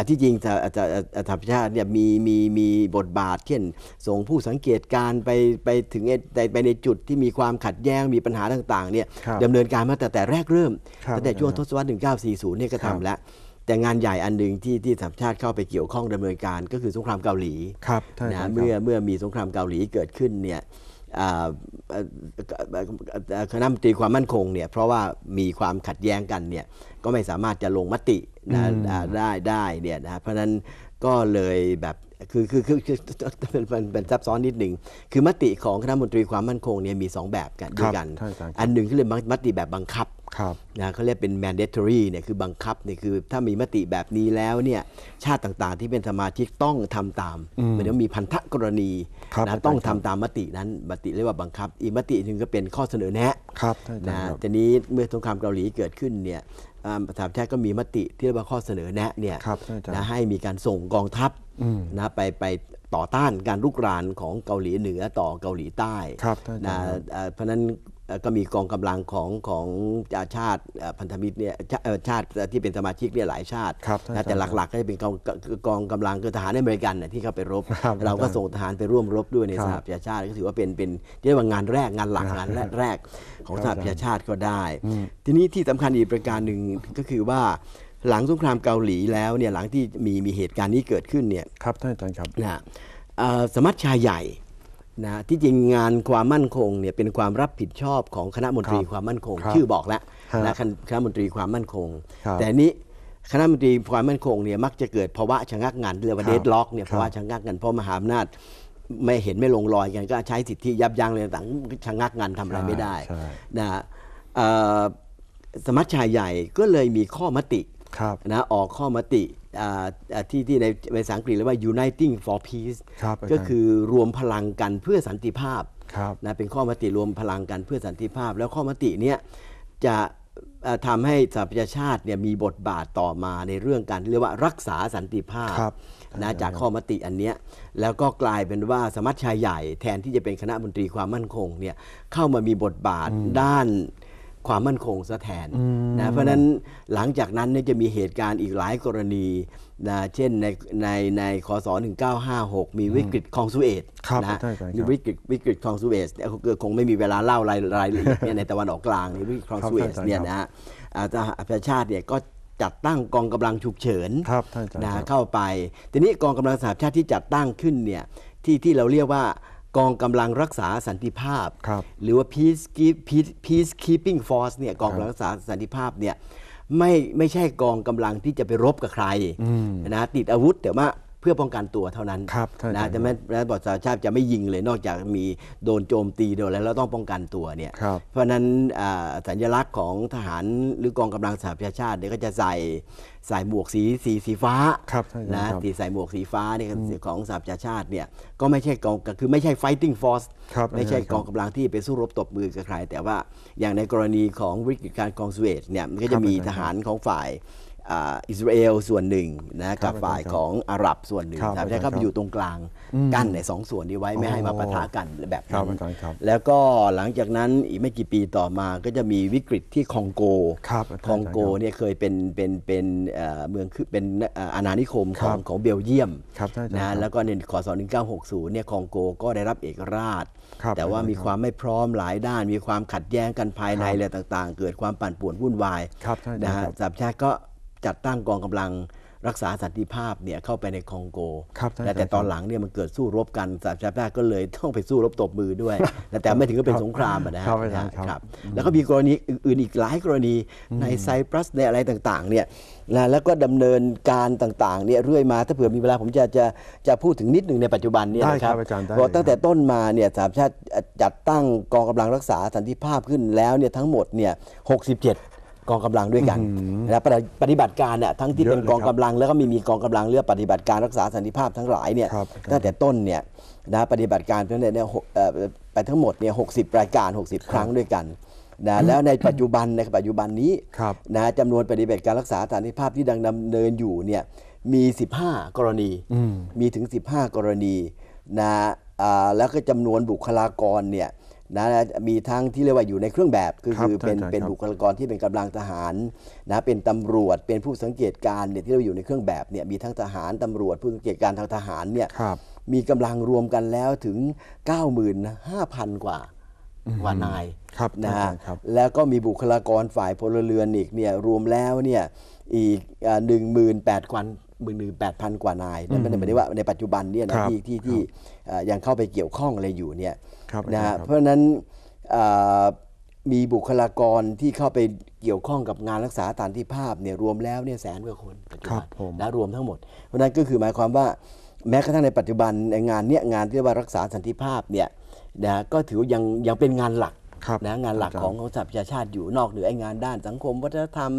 ที่จริงสามชาติเนี่ยมีมีมีบทบาทเช่น ส่งผู้สังเกตการไปไปถึงไปในจุดที่มีความขัดแย้งมีปัญหาต่างๆ เนี่ยดำเนินการมาแต่แต่แรกเริ่มตั้งแต่ช่วงทศวรรษ1940 เนี่ยก็ทำแล้วแต่งานใหญ่อันหนึ่งที่ที่สัมชาติเข้าไปเกี่ยวข้องดำเนินการก็คือสงครามเกาหลีครับนะเมื่อเมื่อมีสงครามเกาหลีเกิดขึ้นเนี่ยคณะมนตรีความมั่นคงเนี่ยเพราะว่ามีความขัดแย้งกันเนี่ยก็ไม่สามารถจะลงมติได้ได้เนี่ยนะเพราะนั้นก็เลยแบบคือคือคือเป็นเป็นซับซ้อนนิดหนึ่งคือมติของคณะมนตรีความมั่นคงเนี่ยมี 2 แบบกันด้วยกันอันหนึ่งคือเรื่องมติแบบบังคับนะเขาเรียกเป็น mandatory เนี่ยคือบังคับเนี่ยคือถ้ามีมติแบบนี้แล้วเนี่ยชาติต่างๆ ที่เป็นสมาชิกต้องทำตามมันต้องมีพันธกรณีนะต้องทำตามมตินั้นมติเรียกว่าบังคับ อีกมติถนึงก็เป็นข้อเสนอแนะนะทีนี้เมื่อสงครามเกาหลีเกิดขึ้นเนี่ยสาะชาติก็มีมติ ที่เรียกว่าข้อเสนอแนะเนี่ยนะให้มีการส่งกองทัพนะไปไปต่อต้านการลุกรานของเกาหลีเหนือต่อเกาหลีใต้นะเพราะนั้นก็มีกองกำลังของของชาติพันธมิตรเนี่ยชาติที่เป็นสมาชิกเนี่ยหลายชาติ แต่หลักๆก็จะเป็นกองกองกำลังคือทหารอเมริกันที่เข้าไปรบ เราก็ส่งทหารไปร่วมรบด้วยในสหประชาชาติ ก็ถือว่าเป็นเป็นเรียกว่างานแรกงานหลักงานแรกของสหประชาชาติก็ได้ ทีนี้ที่สำคัญอีกประการหนึ่งก็คือว่าหลังสงครามเกาหลีแล้วเนี่ยหลังที่มีมีเหตุการณ์นี้เกิดขึ้นเนี่ยครับท่านอาจารย์ครับนะสมัชชาใหญ่นะที่จริงงานความมั่นคงเนี่ยเป็นความรับผิดชอบของคณะมนตรีความมั่นคงชื่อบอกแล้วนะคณะมนตรีความมั่นคง แต่นี้คณะมนตรีความมั่นคงเนี่ยมักจะเกิดภาวะชะงักงานเรือกว่าเดดล็อกเนี่ยภาวะชะงักงานเพราะมหาอำนาจ ไม่เห็นไม่ลงรอยกันก็ใช้สิทธิยับยั้งอะไรต่างชะงักงานทำอะไรไม่ได้นะสมัชชาใหญ่ก็เลยมีข้อมตินะออกข้อมติที่ที่ในภาษาอังกฤษเรียกว่า uniting for peace ก็คือรวมพลังกันเพื่อสันติภาพนะเป็นข้อมติรวมพลังกันเพื่อสันติภาพ แล้วข้อมติเนี้ยจะทำให้สหประชาชาติเนี่ยมีบทบาทต่อมาในเรื่องการเรียกว่ารักษาสันติภาพนะจากข้อมติอันเนี้ยแล้วก็กลายเป็นว่า สมัชชาใหญ่แทนที่จะเป็นคณะมนตรีความมั่นคงเนี่ยเข้ามามีบทบาทด้านความมั่นคงซะแทนนะ เพราะนั้นหลังจากนั้นเนี่ยจะมีเหตุการณ์อีกหลายกรณีนะเช่นในในในคศ1956มีวิกฤตคลองสุเอตนะมีวิกฤตวิกฤตคลองสุเอตเคงไม่มีเวลาเล่ารายรายละเอียดเนี่ยในตะวันออกกลางในวิกฤตคลองสุเอตเนี่ยนะฮะอรชาชาติเนี่ยก็จัดตั้งกองกำลังฉุกเฉินนะเข้าไปทีนี้กองกำลังสหประชาติที่จัดตั้งขึ้นเนี่ยที่ที่เราเรียกว่ากองกำลังรักษาสันติภาพรหรือว่า peace p e a c e peacekeeping force เนี่ยกองกำลังรักษาสันติภาพเนี่ยไม่ไม่ใช่กองกำลังที่จะไปรบกับใครนะติดอาวุธแต่ว่าเพื่อป้องกันตัวเท่านั้นครับนะแต่แม้รัฐบอดสชาติจะไม่ยิงเลยนอกจากมีโดนโจมตีโดนแล้วเราต้องป้องกันตัวเนี่ยครับเพราะฉะนั้นสัญลักษณ์ของทหารหรือกองกำลังสหประชาชาติเนี่ยก็จะใส่ใส่หมวกสีสีสีฟ้าครับนะที่ใส่หมวกสีฟ้าเนี่ยของสหประชาชาติเนี่ยก็ไม่ใช่กองคือไม่ใช่ fighting force ครับไม่ใช่กองกำลังที่ไปสู้รบตบมือกับใคร แต่ว่าอย่างในกรณีของวิกฤตการณ์กองสเวตเนี่ยมันก็จะมีทหารของฝ่ายอิสราเอล ส่วนหนึ่งนะกับฝ่ายของอาหรับส่วนหนึ่งครับใช่ครไปอยู่ตรงกลางกั้นในสองส่วนนี้ไว้ไม่ให้มาปะทะกันแบบนั้นแล้วก็หลังจากนั้นอีกไม่กี่ปีต่อมาก็จะมีวิกฤตที่คองโก คองโกเนี่ยเคยเป็นเป็นเป็นเมืองคือเป็น อาณานิคมของของเบลเยียมนะแล้วก็ในขศ1960เนี่ยคองโกก็ได้รับเอกราช แต่ว่ามีความไม่พร้อมหลายด้าน มีความขัดแย้งกันภายในอะไรต่าง ๆ เกิดความปั่นป่วนวุ่นวายนะฮะสับชาติก็จัดตั้งกองกำลังรักษาสันติภาพเนี่ยเข้าไปในคองโก แต่แต่ตอนหลังเนี่ยมันเกิดสู้รบกันสหประชาชาติก็เลยต้องไปสู้รบตบมือด้วย แต่ไม่ถึงกับเป็นสงครามนะครับแล้วก็มีกรณีอื่นอีกหลายกรณีในไซปรัส ในอะไรต่างๆเนี่ยะแล้วก็ดำเนินการต่างๆเนี่ยเรื่อยมา ถ้าเผื่อมีเวลาผมจะจะจะพูดถึงนิดหนึ่งในปัจจุบันเนี่ยครับเพราะตั้งแต่ต้นมาเนี่ยสามชาติจัดตั้งกองกำลังรักษาสันติภาพขึ้นแล้วเนี่ยทั้งหมดเนี่ยหกสิบเจ็ดกองกำลังด้วยกันนะปฏิปฏิบัติการเนี่ยทั้งที่เป็นกองกำลังแล้วก็มีมีกองกำลังเรือปฏิบัติการรักษาสันติภาพทั้งหลายเนี่ยตั้งแต่ต้นเนี่ยนะปฏิบัติการทั้งเนี่ยไปทั้งหมดเนี่ยหกสิบรายการ 60 ครั้งด้วยกันนะแล้วในปัจจุบันในปัจจุบันนี้นะจำนวนปฏิบัติการรักษาสันติภาพที่ดังดำเนินอยู่เนี่ยมี 15 กรณีมีถึง 15 กรณีนะแล้วก็จำนวนบุคลากรเนี่ยนะมีทั้งที่เรียกว่าอยู่ในเครื่องแบบคือคือเป็นเป็นบุคลากรที่เป็นกำลังทหารนะเป็นตำรวจเป็นผู้สังเกตการเนี่ยที่เราอยู่ในเครื่องแบบเนี่ยมีทั้งทหารตำรวจผู้สังเกตการทางทหารเนี่ยมีกำลังรวมกันแล้วถึง95,000 กว่ากว่านายนะฮะแล้วก็มีบุคลากรฝ่ายพลเรือนอีกเนี่ยรวมแล้วเนี่ยอีกหนึ่งหมื่นแปดพันหมื่นหนึ่งแปดพันกว่านายนั่นหมายถึงว่าในปัจจุบันเนี่ยนะที่ที่ที่ยังเข้าไปเกี่ยวข้องอะไรอยู่เนี่ยครับนะเพราะนั้นมีบุคลากรที่เข้าไปเกี่ยวข้องกับงานรักษาฐานที่ภาพเนี่ยรวมแล้วเนี่ยแสนกว่าคนครับผมนะรวมทั้งหมด เพราะนั้นก็คือหมายความว่าแม้กระทั่งในปัจจุบันในงานเนี่ยงานที่เรียกว่ารักษาสันติภาพเนี่ยนะก็ถือยังยังเป็นงานหลักนะงานหลักของของสหประชาชาติอยู่นอกเหนือไอ้งานด้านสังคมวัฒนธรรม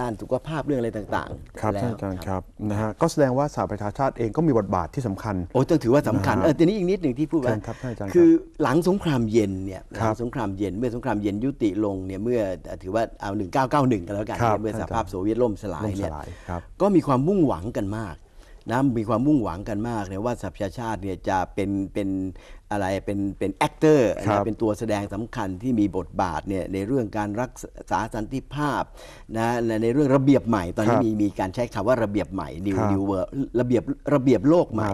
ด้านสุขภาพเรื่องอะไรต่างๆครับท่านอาจารย์ครับนะฮะก็แสดงว่าสหประชาชาติเองก็มีบทบาทที่สำคัญโอ้ต้องถือว่าสำคัญ เออทีนี้อีกนิดหนึ่งที่พูดว่าครับท่านอาจารย์คือหลังสงครามเย็นเนี่ยหลังสงครามเย็น เมื่อสงครามเย็นยุติลงเนี่ยเมื่อถือว่าเอา1991กันแล้วกันเมื่อสหภาพโซเวียตล่มสลายเนี่ยก็มีความมุ่งหวังกันมากนะมีความมุ่งหวังกันมากเนี่ยว่าสัพยชาชาติเนี่ยจะเป็นเป็นอะไรเป็นเป็นแอคเตอร์นะเป็นตัวแสดงสำคัญที่มีบทบาทเนี่ยในเรื่องการรักษาสันติภาพนะในเรื่องระเบียบใหม่ ตอนนี้มีมีการใช้คำว่าระเบียบใหม่ new new world ระเบียบระเบียบโลกใหม่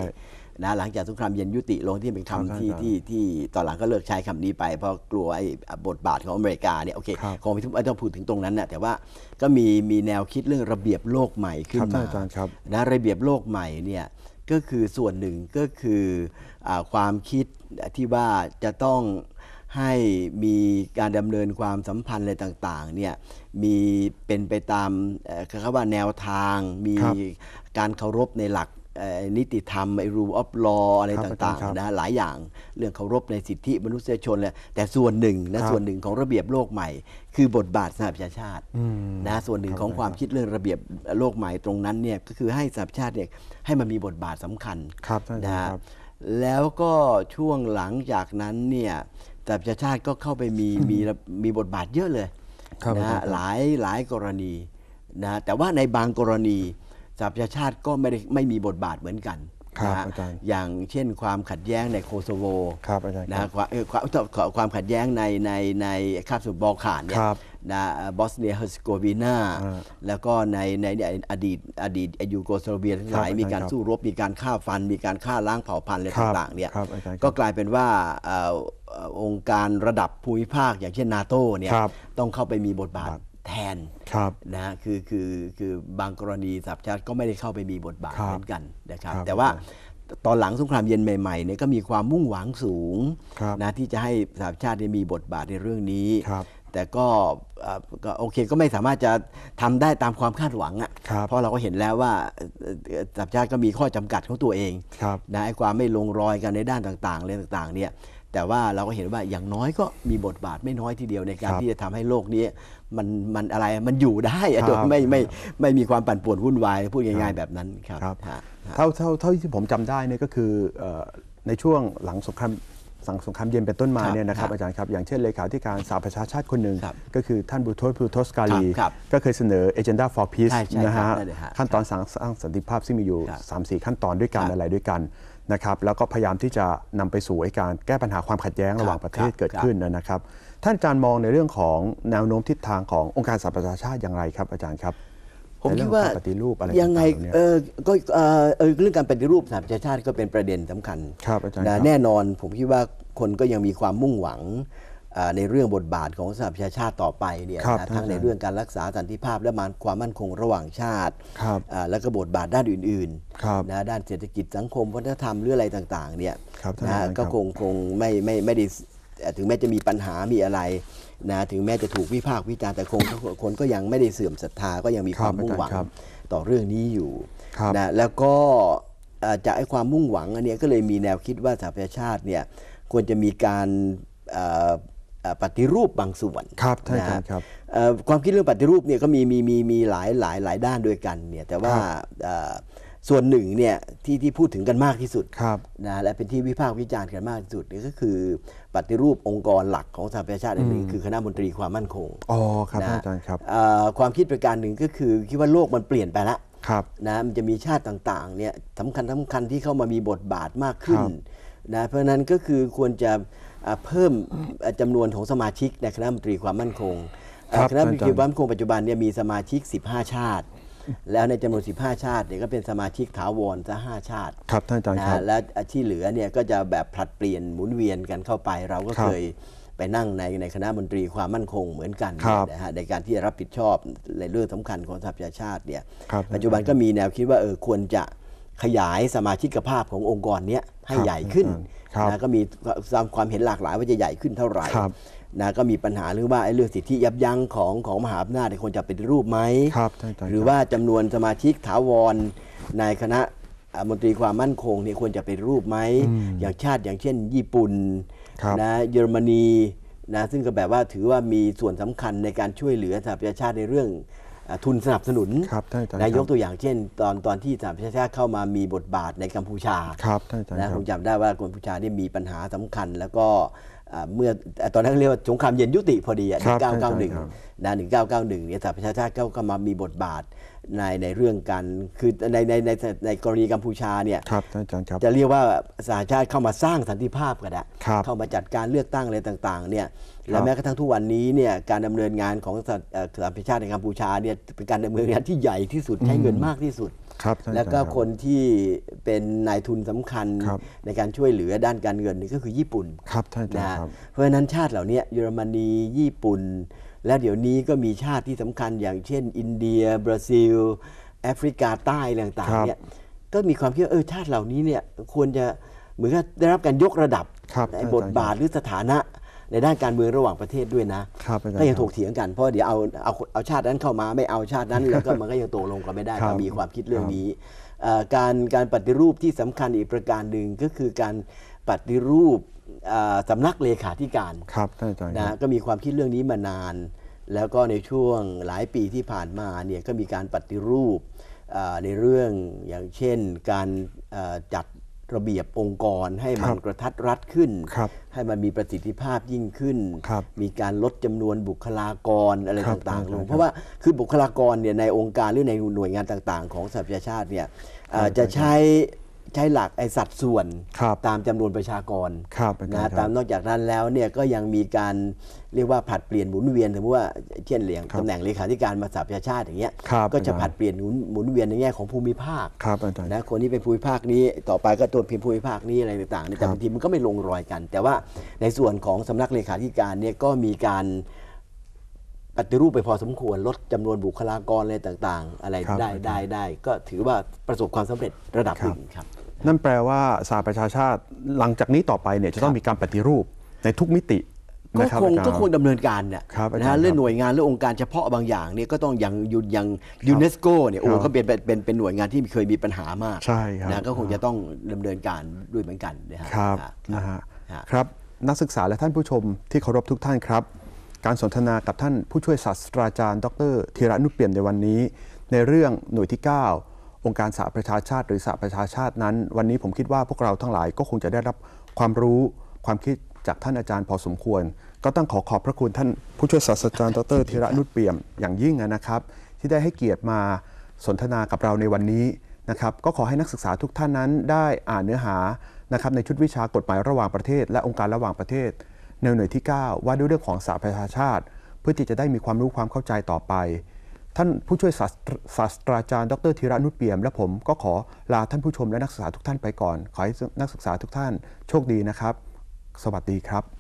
นะหลังจากสงครามเย็นยุติลงที่เป็นคำที่ที่ที่ตอนหลังก็เลิกใช้คำนี้ไปเพราะกลัวไอ้บทบาทของอเมริกาเนี่ยโอเคคงไม่ต้องพูดถึงตรงนั้นนะแต่ว่าก็มีมีแนวคิดเรื่องระเบียบโลกใหม่ขึ้นมานะระเบียบโลกใหม่เนี่ยก็คือส่วนหนึ่งก็คืออความคิดที่ว่าจะต้องให้มีการดำเนินความสัมพันธ์อะไรต่างๆเนี่ยมีเป็นไปตามคำว่าแนวทางมีการเคารพในหลักนิติธรรมไอ้รูออฟลออะไรรต่างๆนะหลายอย่างเรื่องเคารพในสิทธิมนุษยชนแหละแต่ส่วนหนึ่งนะส่วนหนึ่งของระเบียบโลกใหม่ คือบทบาทสหประชาชาตินะส่วนหนึ่งของความคิดเรื่องระเบียบโลกใหม่ ตรงนั้นเนี่ยก็คือให้สหประชาติเนี่ยให้มันมีบทบาทสำคัญครับนะครับ แล้วก็ช่วงหลังจากนั้นเนี่ยสหประชาชาติก็เข้าไปมีมีมีบทบาทเยอะเลยนะหลายหลายกรณีนะแต่ว่าในบางกรณีสหประชาชาติก็ไม่ได้ไม่มีบทบาทเหมือนกันครับอาจารย์อย่างเช่นความขัดแย้งในโคโซโวครับอาจารย์นะความความขความขัดแย้งในในในคาบสมุทรบอลข่านเนี่ยครับนะบอสเนียเฮอร์เซโกวีนา่าแล้วก็ในในอดีตอดีตยูโกสโลเวียทั้งหลายมีการสู้รบมีการฆ่าฟัน มีการฆ่าล้างเผ่าพันธุ์อะไรต่างๆเนี่ยก็กลายเป็นว่าองค์การระดับภูมิภาคอย่างเช่นนาโตเนี่ยต้องเข้าไปมีบทบาทแทนนะฮะคือคือคือบางกรณีสัปชาติก็ไม่ได้เข้าไปมีบทบาทเหมือนกันนะครับแต่ว่าตอนหลังสงครามเย็นใหม่ๆเนี่ยก็มีความมุ่งหวังสูงนะที่จะให้สหปชาติมีบทบาทในเรื่องนี้แต่ก็โอเคก็ไม่สามารถจะทำได้ตามความคาดหวังอ่ะเพราะเราก็เห็นแล้วว่าสัปชาติก็มีข้อจำกัดของตัวเองนะไอ้ความไม่ลงรอยกันในด้านต่างๆเรื่องต่างๆเนี่ยแต่ว่าเราก็เห็นว่าอย่างน้อยก็มีบทบาทไม่น้อยทีเดียวในการที่จะทำให้โลกนี้มันมันอะไรมันอยู่ได้โดยไม่ไม่ไม่มีความปั่นป่วนวุ่นวาย พูดง่ายๆแบบนั้นครับเท่าเท่าเท่าที่ผมจำได้เนี่ยก็คือในช่วงหลังสงครามสังสงครามเย็นเป็นต้นมาเนี่ยนะครับอาจารย์ครับอย่างเช่นเลขาธิการสหประชาชาติคนหนึ่งก็คือท่านบูโทสบูโทสกาลีก็เคยเสนอ Agenda for Peace นะฮะขั้นตอนสร้างสันติภาพซึ่งมีอยู่ 3-4 ขั้นตอนด้วยกัน อะไรด้วยกันนะครับ แล้วก็พยายามที่จะนำไปสู่การแก้ปัญหาความขัดแย้งระหว่างประเทศเกิดขึ้นนะครับท่านอาจารย์มองในเรื่องของแนวโน้มทิศทางขององค์การสหประชาชาติอย่างไรครับ อาจารย์ครับ ผมคิดว่าปฏิรูปอะไรยังไง เออก็เรื่องการปฏิรูปสหประชาชาติก็เป็นประเด็นสำคัญ ครับอาจารย์ แน่นอนผมคิดว่าคนก็ยังมีความมุ่งหวังในเรื่องบทบาทของสหประชาชาติต่อไปเนี่ยนะทั้งในเรื่องการรักษาสันติภาพและมันความมั่นคงระหว่างชาติและก็บทบาทด้านอื่นๆนะ ด้านเศรษฐกิจสังคมวัฒนธรรมหรืออะไรต่างๆเนี่ยนะก็คงคงไม่ไม่ไม่ได้ถึงแม้จะมีปัญหา มีอะไร นะ ถึงแม้จะถูกวิพากษ์วิจารณ์แต่คงคนก็ยัง ไม่ ได้ เสื่อม ศรัทธา ก็ยัง มี ความมุ่งหวัง ต่อ เรื่อง นี้ อยู่ นะ แล้ว ก็จากไอ้ความ มุ่งหวัง อันนี้ก็เลย มี แนว คิด ว่าสาธารณชาชาติ เนี่ย ควร จะ มี การปฏิรูป บาง ส่วน ครับ ใช่ ครับความ คิด เรื่อง ปฏิรูป เนี่ย ก็มี มี มีมีหลายหลายหลาย ด้าน ด้วยกัน เนี่ย แต่ว่าส่วนหนึ่งเนี่ยที่ที่พูดถึงกันมากที่สุดนะและเป็นที่วิพากษ์วิจารณ์กันมากที่สุดนี่ก็คือปฏิรูปองค์กรหลักของสหประชาชาติอันหนึ่งคือ คณะมนตรีความมั่นคง อ๋อครับอาจารย์ครับความคิดประการหนึ่งก็คือคิดว่าโลกมันเปลี่ยนไปละนะมันจะมีชาติต่างๆเนี่ยสำคัญสำคัญที่เข้ามามีบทบาทมากขึ้นนะเพราะนั้นก็คือควรจะเพิ่มจำนวนของสมาชิกในคณะมนตรีความมั่นคงคณะมนตรีความมั่นคงปัจจุบันเนี่ยมีสมาชิก 15 ชาติแล้วในจำนวน15ชาติเนี่ยก็เป็นสมาชิกถาวรซะหชาติ ครับท่านอาจารย์ครับนและที่เหลือเนี่ยก็จะแบบผลัดเปลี่ยนหมุนเวียนกันเข้าไป เราก็เคยไปนั่งในในคณะมนตรีความมั่นคงเหมือนกันนะฮะในการที่จะรับผิดชอบในเรื่องสำคัญของสหประชาชาติเนี่ย ปัจจุบันก็มีแนวคิดว่าเออควรจะขยายสมาชิกภาพขององค์กรเนี้ยให้ใหญ่ขึ้นนะก็มีความความเห็นหลากหลายว่าจะใหญ่ขึ้นเท่าไหร่นะก็มีปัญหาหรือว่าไอ้เรื่องสิทธิยับยั้งของของมหาอำนาจนควรจะเป็นรูปไหมครับใช่ๆหรือว่าจำนวนสมาชิกถาวรในคณะอ่ามนตรีความมั่นคงเนี่ยควรจะเป็นรูปไหม อย่างชาติอย่างเช่นญี่ปุ่นนะเยอรมนีนะซึ่งก็แบบว่าถือว่ามีส่วนสำคัญในการช่วยเหลือสหประชาชาติในเรื่องทุนสนับสนุนครับท่านอาจารย์นายกตัวอย่างเช่น ตอนตอนที่สหประชาชาติเข้ามามีบทบาทในกัมพูชาครับท่านอาจารย์คนะผมจำได้ว่ากัมพูชาเนี่ยมีปัญหาสำคัญแล้วก็เมื่อตอนนั้นเรียกว่าสงครามเย็นยุติพอดีอ่ะ1991นะ1991เนี่ยสหประชาชาติก็มามีบทบาทในในเรื่องการคือในในในในกรณีกัมพูชาเนี่ยครับท่านอาจารย์ครับจะเรียกว่าสหชาติเข้ามาสร้างสันติภาพก็ได้เข้ามาจัดการเลือกตั้งอะไรต่างๆเนี่ยและแม้กระทั่งทุกวันนี้เนี่ยการดำเนินงานของสหประชาชาติในกัมพูชาเนี่ยเป็นการดำเนินงานที่ใหญ่ที่สุด ใช้เงินมากที่สุดครับแล้วก็คนที่เป็นนายทุนสำคัญในการช่วยเหลือด้านการเงินนี่ก็คือญี่ปุ่นครับท่านอาจารย์ครับเพราะฉะนั้นชาติเหล่านี้เยอรมนีญี่ปุ่น แล้วเดี๋ยวนี้ก็มีชาติที่สำคัญอย่างเช่น อินเดียบราซิล แอฟริกาใต้ต่างๆเนี่ยก็มีความคิดว่าเออชาติเหล่านี้เนี่ยควรจะเหมือนกับได้รับการยกระดับในบทบาทหรือสถานะในด้านการเมืองระหว่างประเทศด้วยนะ ก็ยังถกเถียงกันเพราะเดี๋ยวเอาเอาเอาชาตินั้นเข้ามาไม่เอาชาตินั้นแล้วก็มันก็ยังโตลงกันไม่ได้กรมีความคิดเรื่องนี้ การการปฏิรูปที่สำคัญอีกประการหนึ่งก็คือการปฏิรูปสำสำนักเลขาธิการครับท่านอาจารย์นะก็มีความคิดเรื่องนี้มานาน แล้วก็ในช่วงหลายปีที่ผ่านมาเนี่ยก็มีการปฏิรูปในเรื่องอย่างเช่นการจัดระเบียบองค์กรให้มันกระทัดรัดขึ้น ให้มันมีประสิทธิภาพยิ่งขึ้น มีการลดจำนวนบุคลากรอะไรต่างๆลงเพราะว่าคือบุคลากรเนี่ยในองค์การหรือในหน่วยงานต่างๆของสหประชาชาติเนี่ยจะใช้ใช้หลักไอสัดส่วนตามจำนวนประชากรนะตามนอกจากนั้นแล้วเนี่ยก็ยังมีการเรียกว่าผัดเปลี่ยนหมุนเวียนสมมติว่าเช่นเหลียงตำแหน่งเลขาธิการมาสับประชาชาติอย่างเงี้ยก็จะผัดเปลี่ยนหมุนเวียนในแง่ของภูมิภาคนะคนนี้เป็นภูมิภาคนี้ ต่อไปก็ตัวพิมพ์ภูมิภาคนี้อะไรต่างๆแต่บางทีมันก็ไม่ลงรอยกัน แต่ว่าในส่วนของสำนักเลขาธิการเนี่ยก็มีการปฏิรูปไปพอสมควร ลดจำนวนบุคลากรอะไรต่างๆ อะไรได้ได้ได้ ก็ถือว่าประสบความสำเร็จระดับหนึ่งครับ นั่นแปลว่าสาประชาชาติหลังจากนี้ต่อไปเนี่ยจะต้องมีการปฏิรูปในทุกมิติก็คงก็ควรดำเนินการเนี่ยนะฮะเรื่องหน่วยงานเรื่ององค์การเฉพาะบางอย่างเนี่ยก็ต้องอย่างยุนอย่างยูเนสโกเนี่ยโอ้ก็เป็นเป็นเป็นหน่วยงานที่เคยมีปัญหามากใช่ครับนะก็คงจะต้องดำเนินการด้วยเหมือนกันนะครับนะฮะครับนักศึกษาและท่านผู้ชมที่เคารพทุกท่านครับการสนทนากับท่านผู้ช่วยศาสตราจารย์ดรธีระนุเปี่ยมในวันนี้ ในเรื่องหน่วยที่ 9 องค์การสหประชาชาติ หรือสหประชาชาตินั้น วันนี้ผมคิดว่าพวกเราทั้งหลาย ก็คงจะได้รับความรู้ความคิดจากท่านอาจารย์พอสมควร ก็ต้องขอขอบพระคุณท่านผู้ช่วยศาสตราจารย์ดรธีระนุเปี่ยมอย่างยิ่งนะครับ ที่ได้ให้เกียรติมาสนทนากับเราในวันนี้นะครับ ก็ขอให้นักศึกษาทุกท่านนั้นได้อ่านเนื้อหานะครับในชุดวิชากฎหมายระหว่างประเทศ และองค์การระหว่างประเทศในหน่วยที่ 9 ว่าด้วยเรื่องของสาประชาชาติ เพื่อที่จะได้มีความรู้ความเข้าใจต่อไป ท่านผู้ช่วยศาสตราจารย์ดรธีระนุชเปี่ยม และผมก็ขอลาท่านผู้ชมและนักศึกษาทุกท่านไปก่อน ขอให้นักศึกษาทุกท่านโชคดีนะครับ สวัสดีครับ